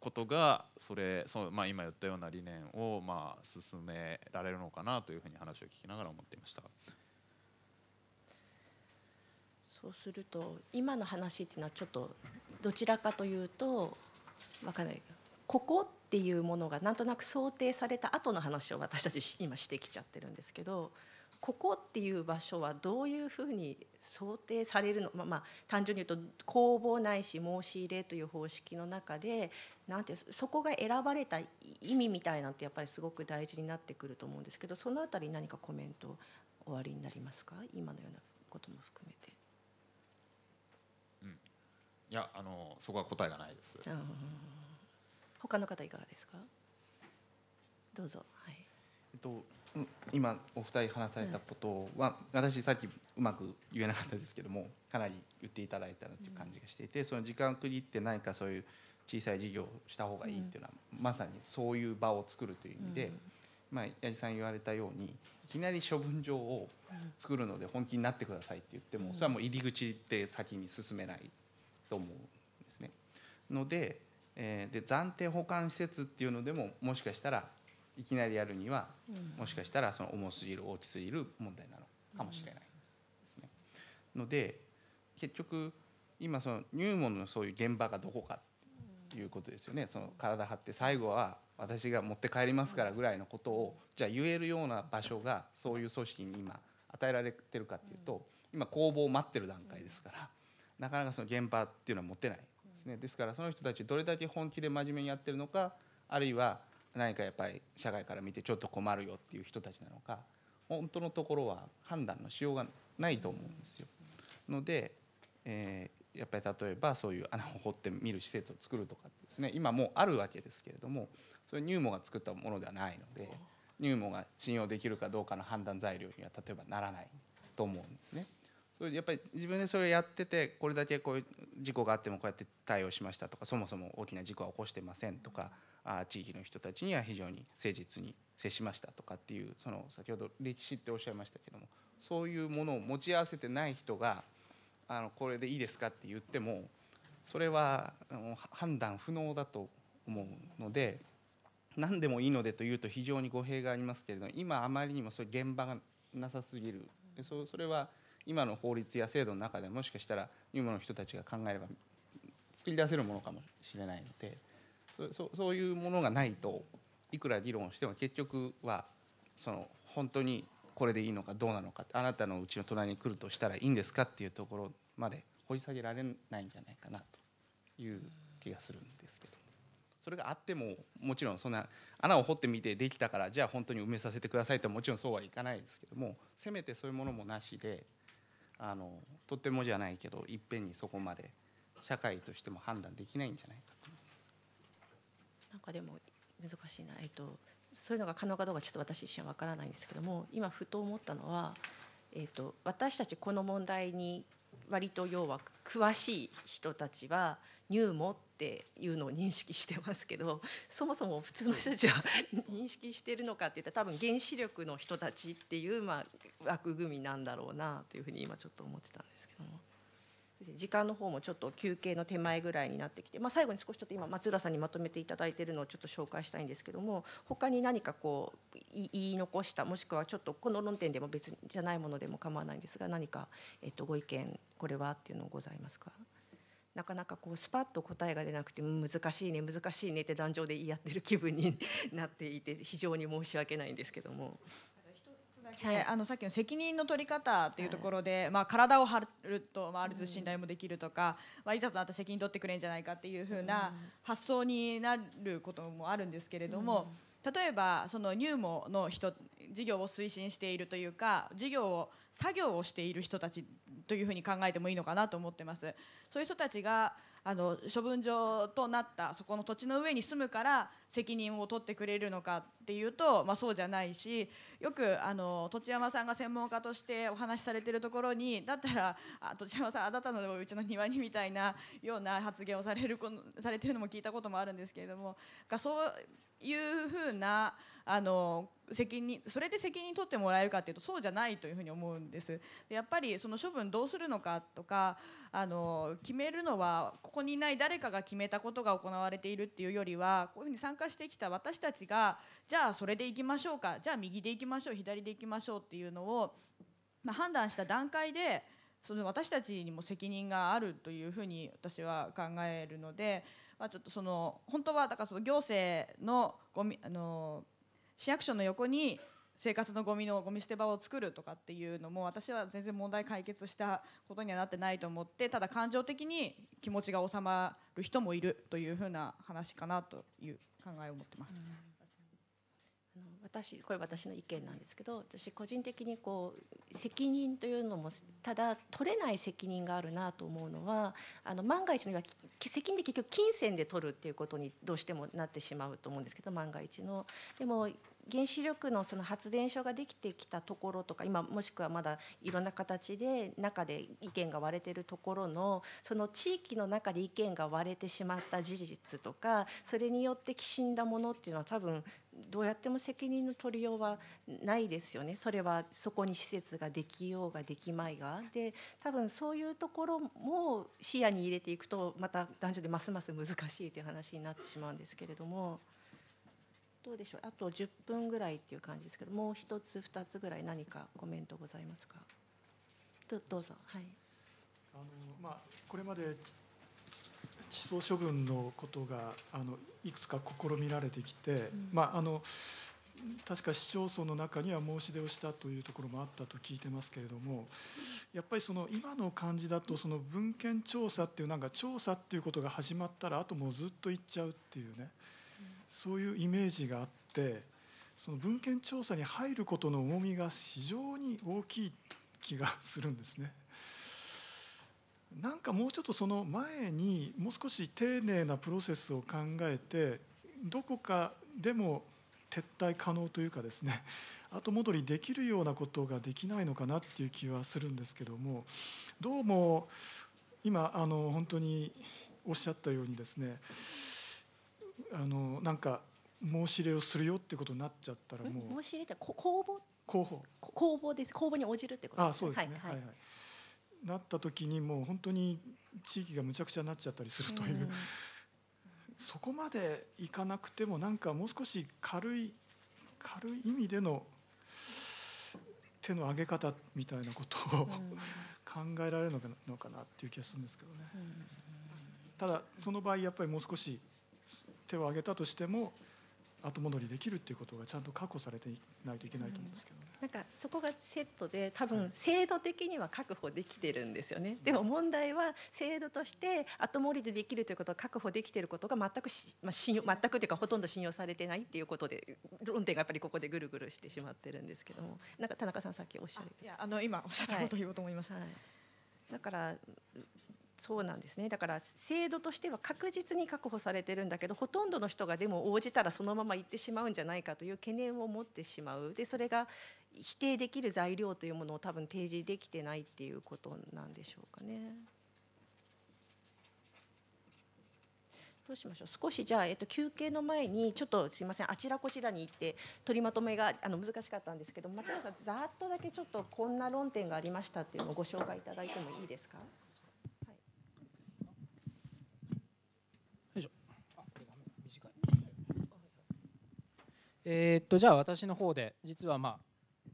ことがそれそう、まあ、今言ったような理念をまあ進められるのかなというふうに話を聞きながら思っていました。そうすると今の話っていうのはちょっとどちらかというと分かんないここっていうものがなんとなく想定された後の話を私たち今してきちゃってるんですけどここっていう場所はどういうふうに想定されるの、まあ、まあ単純に言うと公募ないし申し入れという方式の中でなんてそこが選ばれた意味みたいなんってやっぱりすごく大事になってくると思うんですけどその辺り何かコメントおありになりますか今のようなことも含めて。いやあのそこは答えがないです。うん他の方いかがですかどうぞ、はいえっと、今お二人話されたことは、私さっきうまく言えなかったですけどもかなり言っていただいたなという感じがしていて、その時間を区切って何かそういう小さい事業をした方がいいっていうのは、まさにそういう場を作るという意味で、まあ、八木さん言われたようにいきなり処分場を作るので本気になってくださいって言っても、それはもう入り口で先に進めないと思うんですね。のでえー、で暫定保管施設っていうのでももしかしたらいきなりやるには、もしかしたらその重すぎる大きすぎる問題なのかもしれないですね。ので結局今その入門のそういう現場がどこかっていうことですよね。その体張って最後は私が持って帰りますからぐらいのことをじゃあ言えるような場所がそういう組織に今与えられてるかっていうと今工房を待ってる段階ですからなかなかその現場っていうのは持てないですねですからその人たちどれだけ本気で真面目にやってるのかあるいは何かやっぱり社会から見てちょっと困るよっていう人たちなのか本当のところは判断のしようがないと思うんですよ。ので、えー、やっぱり例えばそういう穴を掘って見る施設を作るとかですね今もうあるわけですけれどもそれニューモが作ったものではないのでニューモが信用できるかどうかの判断材料には例えばならないと思うんですね。それやっぱり自分でそれをやっててこれだけこういう事故があってもこうやって対応しましたとかそもそも大きな事故は起こしてませんとかあ地域の人たちには非常に誠実に接しましたとかっていうその先ほど歴史っておっしゃいましたけどもそういうものを持ち合わせてない人があのこれでいいですかって言ってもそれは判断不能だと思うので何でもいいのでというと非常に語弊がありますけれど今あまりにもそういう現場がなさすぎるそそれは今の法律や制度の中でもしかしたらユーモの人たちが考えれば作り出せるものかもしれないのでそそそういうものがないといくら議論をしても結局はその本当にこれでいいのかどうなのかあなたのうちの隣に来るとしたらいいんですかっていうところまで掘り下げられないんじゃないかなという気がするんですけどそれがあってももちろんそんな穴を掘ってみてできたからじゃあ本当に埋めさせてくださいってもちろんそうはいかないですけどもせめてそういうものもなしであのとてもじゃないけどいっぺんにそこまで社会としても判断できないんじゃないかとなんかでも難しいな、えっと、そういうのが可能かどうかちょっと私自身は分からないんですけども今ふと思ったのは、えっと、私たちこの問題に割と要は詳しい人たちは「ニューモ」っっていうのを認識してますけどそもそも普通の人たちは認識してるのかっていったら多分原子力の人たちっていう、まあ、枠組みなんだろうなというふうに今ちょっと思ってたんですけども。時間の方もちょっと休憩の手前ぐらいになってきて、まあ、最後に少しちょっと今松浦さんにまとめていただいているのをちょっと紹介したいんですけども他に何かこう言い残したもしくはちょっとこの論点でも別じゃないものでも構わないんですが何か、えっと、ご意見これはっていうのございますかなかなかこうスパッと答えが出なくて難しいね難しいねって壇上で言い合ってる気分になっていて非常に申し訳ないんですけども。はい、あのさっきの責任の取り方っていうところで、はい、まあ、体を張ると、まあ、ある程度信頼もできるとか、うん、まあ、いざとなったら責任取ってくれんじゃないかっていうふうな発想になることもあるんですけれども、うん、例えばその入門の人事業を推進しているというか事業を作業をしている人たちというふうに考えてもいいのかなと思ってますそういう人たちがあの処分場となったそこの土地の上に住むから責任を取ってくれるのかっていうと、まあ、そうじゃないしよくあの土山さんが専門家としてお話しされてるところにだったらあ土山さんあなたのうちの庭にみたいなような発言をされるされてるのも聞いたこともあるんですけれどもそういうふうなあの責任それで責任取ってもらえるかというとそうじゃないというふうに思うんですでやっぱりその処分どうするのかとかあの決めるのはここにいない誰かが決めたことが行われているっていうよりはこういうふうに参加してきた私たちがじゃあそれでいきましょうかじゃあ右でいきましょう左でいきましょうっていうのを、まあ、判断した段階でその私たちにも責任があるというふうに私は考えるので、まあ、ちょっとその本当はだからその行政のごみあのー市役所の横に生活のゴミのゴミ捨て場を作るとかっていうのも私は全然問題解決したことにはなってないと思ってただ感情的に気持ちが収まる人もいるというふうな話かなという考えを持ってます。うん私これ私の意見なんですけど私個人的にこう責任というのもただ取れない責任があるなと思うのはあの万が一の責任で結局金銭で取るっていうことにどうしてもなってしまうと思うんですけど万が一の。でも原子力のその発電所ができてきたところとか今もしくはまだいろんな形で中で意見が割れてるところのその地域の中で意見が割れてしまった事実とかそれによってきしんだものっていうのは多分どうやっても責任の取りようはないですよねそれはそこに施設ができようができまいがで多分そういうところも視野に入れていくとまた男女でますます難しいという話になってしまうんですけれども。どうでしょうあと10分ぐらいっていう感じですけどもう一つ二つぐらい何かコメントございますかどどうぞはいあの、まあ、これまで地層処分のことがあのいくつか試みられてきて、うん、まああの確か市町村の中には申し出をしたというところもあったと聞いてますけれどもやっぱりその今の感じだとその文献調査っていうなんか調査っていうことが始まったらあともうずっと行っちゃうっていうねそういうイメージがあってその文献調査に入ることの重みが非常に大きい気がするんですね。なんかもうちょっとその前にもう少し丁寧なプロセスを考えてどこかでも撤退可能というかですね後戻りできるようなことができないのかなっていう気はするんですけどもどうも今あの本当におっしゃったようにですねあのなんか申し入れをするよってことになっちゃったらもう、うん、申し入れって公募公募公募です公募に応じるってことであそうですねはい、はい、はいなった時にもう本当に地域がむちゃくちゃになっちゃったりするという、うん、そこまでいかなくてもなんかもう少し軽い軽い意味での手の上げ方みたいなことを、うん、考えられるのかなっていう気がするんですけどね。うん、ただその場合やっぱりもう少し手を挙げたとしても後戻りできるっていうことがちゃんと確保されていないといけないと思うんですけど、ねうん、なんかそこがセットで多分制度的には確保できてるんですよね、はい、でも問題は制度として後戻りでできるということは確保できてることが全くし、まあ、信用全くというかほとんど信用されてないっていうことで論点がやっぱりここでぐるぐるしてしまってるんですけどもなんか田中さんさっきおっしゃるいやあの今おっしゃったこと言おうと思いました、はいはい、だからそうなんですねだから制度としては確実に確保されてるんだけどほとんどの人がでも応じたらそのまま行ってしまうんじゃないかという懸念を持ってしまうでそれが否定できる材料というものを多分提示できてないっていうことなんでしょうかね。どうしましょう少しじゃあ、えっと、休憩の前にちょっとすいませんあちらこちらに行って取りまとめがあの難しかったんですけど松永さんざっとだけちょっとこんな論点がありましたっていうのをご紹介いただいてもいいですか。えー、っとじゃあ私の方で実はまあ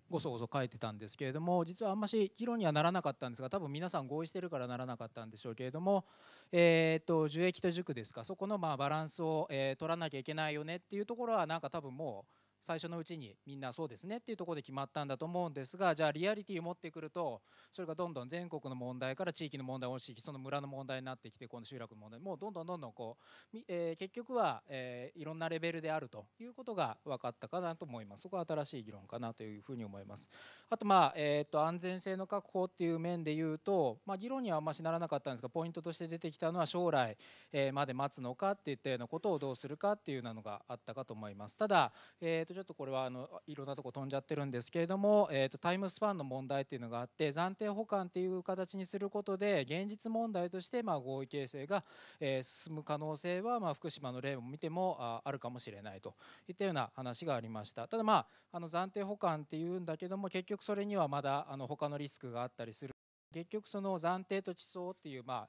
ごそごそ書いてたんですけれども実はあんまし議論にはならなかったんですが多分皆さん合意してるからならなかったんでしょうけれども、えー、っと樹液と塾ですかそこのまあバランスを、えー、取らなきゃいけないよねっていうところはなんか多分もう最初のうちにみんなそうですねっていうところで決まったんだと思うんですがじゃあリアリティを持ってくるとそれがどんどん全国の問題から地域の問題をちてその村の問題になってきてこの集落の問題もうどんどんどんどんこう、えー、結局は、えー、いろんなレベルであるということが分かったかなと思いますそこは新しい議論かなというふうに思いますあとまあ、えーと、と安全性の確保っていう面で言うと、まあ、議論にはあんましならなかったんですがポイントとして出てきたのは将来、えー、まで待つのかっていったようなことをどうするかっていうようなのがあったかと思いますただ、えーとちょっとこれはあのいろんなとこ飛んじゃってるんですけれども、えー、とタイムスパンの問題っていうのがあって暫定保管っていう形にすることで現実問題としてまあ合意形成が、え進む可能性はま福島の例を見てもああるかもしれないといったような話がありましたただまああの暫定保管っていうんだけども結局それにはまだあの他のリスクがあったりする結局その暫定と地層っていうまあ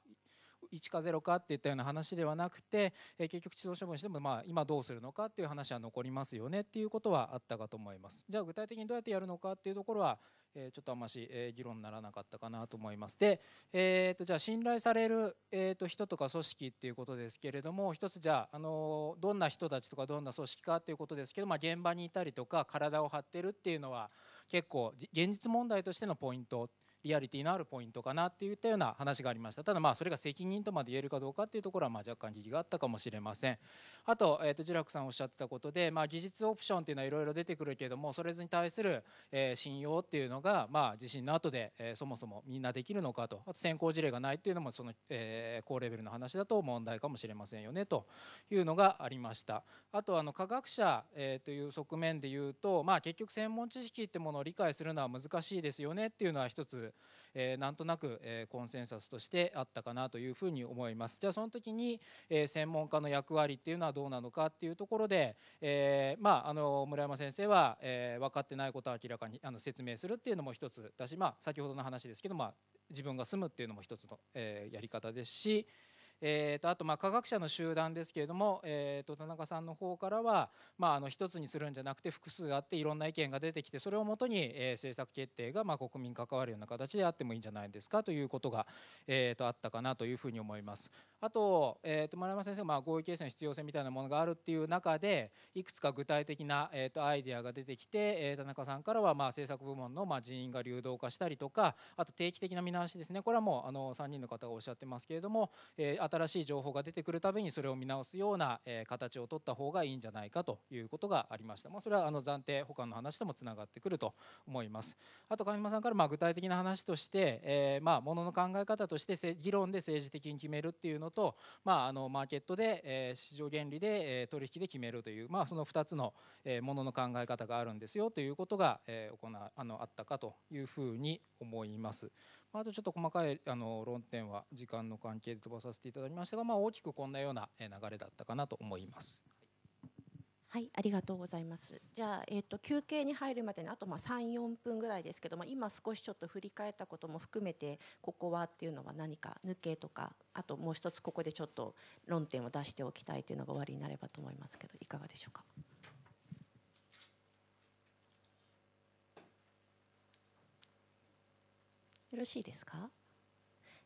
1か0かっていったような話ではなくて、え結局地道処分してもまあ今どうするのかっていう話は残りますよねっていうことはあったかと思いますじゃあ具体的にどうやってやるのかっていうところは、えちょっとあんまし、え議論にならなかったかなと思いますで、えー、とじゃあ信頼される、えと人とか組織っていうことですけれども一つじゃあ、あのどんな人たちとかどんな組織かっていうことですけど、まあ、現場にいたりとか体を張ってるっていうのは結構現実問題としてのポイントリアリティのあるポイントかなっていったような話がありましたただまあそれが責任とまで言えるかどうかっていうところはまあ若干疑義があったかもしれませんあと,、えーと、ジュラクさんおっしゃってたことで、まあ、技術オプションっていうのはいろいろ出てくるけどもそれに対する、えー、信用っていうのが、まあ、地震の後で、えー、そもそもみんなできるのかとあと先行事例がないっていうのもその、えー、高レベルの話だと問題かもしれませんよねというのがありましたあとあの科学者、えー、という側面で言うと、まあ、結局専門知識ってものを理解するのは難しいですよねっていうのは一つえー、なんとなく、えー、コンセンサスとしてあったかなというふうに思いますじゃあその時に、えー、専門家の役割っていうのはどうなのかっていうところで、えー、まああの村山先生は、えー、分かってないことを明らかにあの説明するっていうのも一つだし、まあ、先ほどの話ですけど、まあ、自分が住むっていうのも一つの、えー、やり方ですしえー、とあとまあ科学者の集団ですけれども、えー、と田中さんの方からは、まあ、あの一つにするんじゃなくて複数あっていろんな意見が出てきてそれをもとに、え政策決定がまあ国民関わるような形であってもいいんじゃないですかということが、えー、とあったかなというふうに思います。あと,、えー、と丸山先生がまあ合意形成の必要性みたいなものがあるっていう中でいくつか具体的な、えー、とアイデアが出てきて、え田中さんからはまあ政策部門のまあ人員が流動化したりとかあと定期的な見直しですねこれはもうあの3人の方がおっしゃってますけれども、えー新しい情報が出てくるたびにそれを見直すような形を取った方がいいんじゃないかということがありました、まあ、それはあの暫定他の話ともつながってくると思いますあと上山さんからま具体的な話として、えー、まあものの考え方として議論で政治的に決めるっていうのと、まあ、あのマーケットで、え市場原理で、え取引で決めるという、まあ、その2つのものの考え方があるんですよということが、え行あのあったかというふうに思います。あとちょっと細かいあの論点は時間の関係で飛ばさせていただきましたが、まあ、大きくこんなような流れだったかなと思います。はい、ありがとうございます。じゃあ、えっ、ー、と、休憩に入るまでにあとまあ3、4分ぐらいですけども、今少しちょっと振り返ったことも含めて、ここはっていうのは何か抜けとか、あともう一つここでちょっと論点を出しておきたいというのが終わりになればと思いますけど、いかがでしょうか。よろしいですか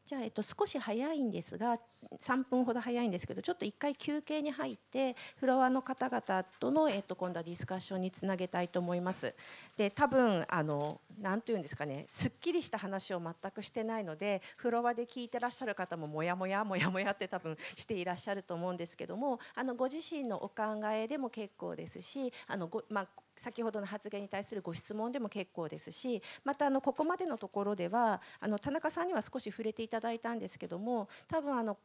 じゃあ、えっと、少し早いんですが3分ほど早いんですけどちょっと1回休憩に入ってフロアの方々との、えっと、今度はディスカッションにつなげたいと思います。で多分あの何て言うんですかねすっきりした話を全くしてないのでフロアで聞いてらっしゃる方もモヤモヤモヤモヤって多分していらっしゃると思うんですけどもあのご自身のお考えでも結構ですしあのご、まあ先ほどの発言に対するご質問でも結構ですしまたあのここまでのところではあの田中さんには少し触れていただいたんですけども多分あの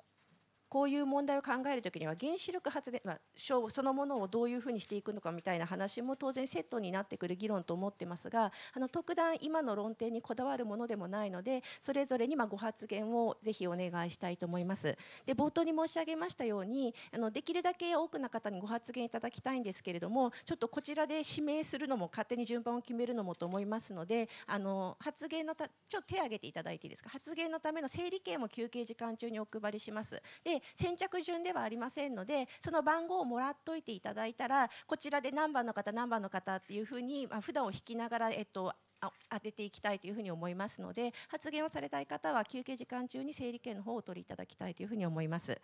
こういう問題を考えるときには原子力発電、まあ、そのものをどういうふうにしていくのかみたいな話も当然セットになってくる議論と思ってますがあの特段今の論点にこだわるものでもないのでそれぞれにまご発言をぜひお願いしたいと思います。で冒頭に申し上げましたようにあのできるだけ多くの方にご発言いただきたいんですけれどもちょっとこちらで指名するのも勝手に順番を決めるのもと思いますのであの発言のたちょっと手を挙げていただいていいですか発言のための整理券も休憩時間中にお配りします。で先着順ではありませんのでその番号をもらっといていただいたらこちらで何番の方何番の方っていうふうに、まあ、普段を引きながら、えっと、当てていきたいというふうに思いますので発言をされたい方は休憩時間中に整理券の方をお取りいただきたいというふうに思います。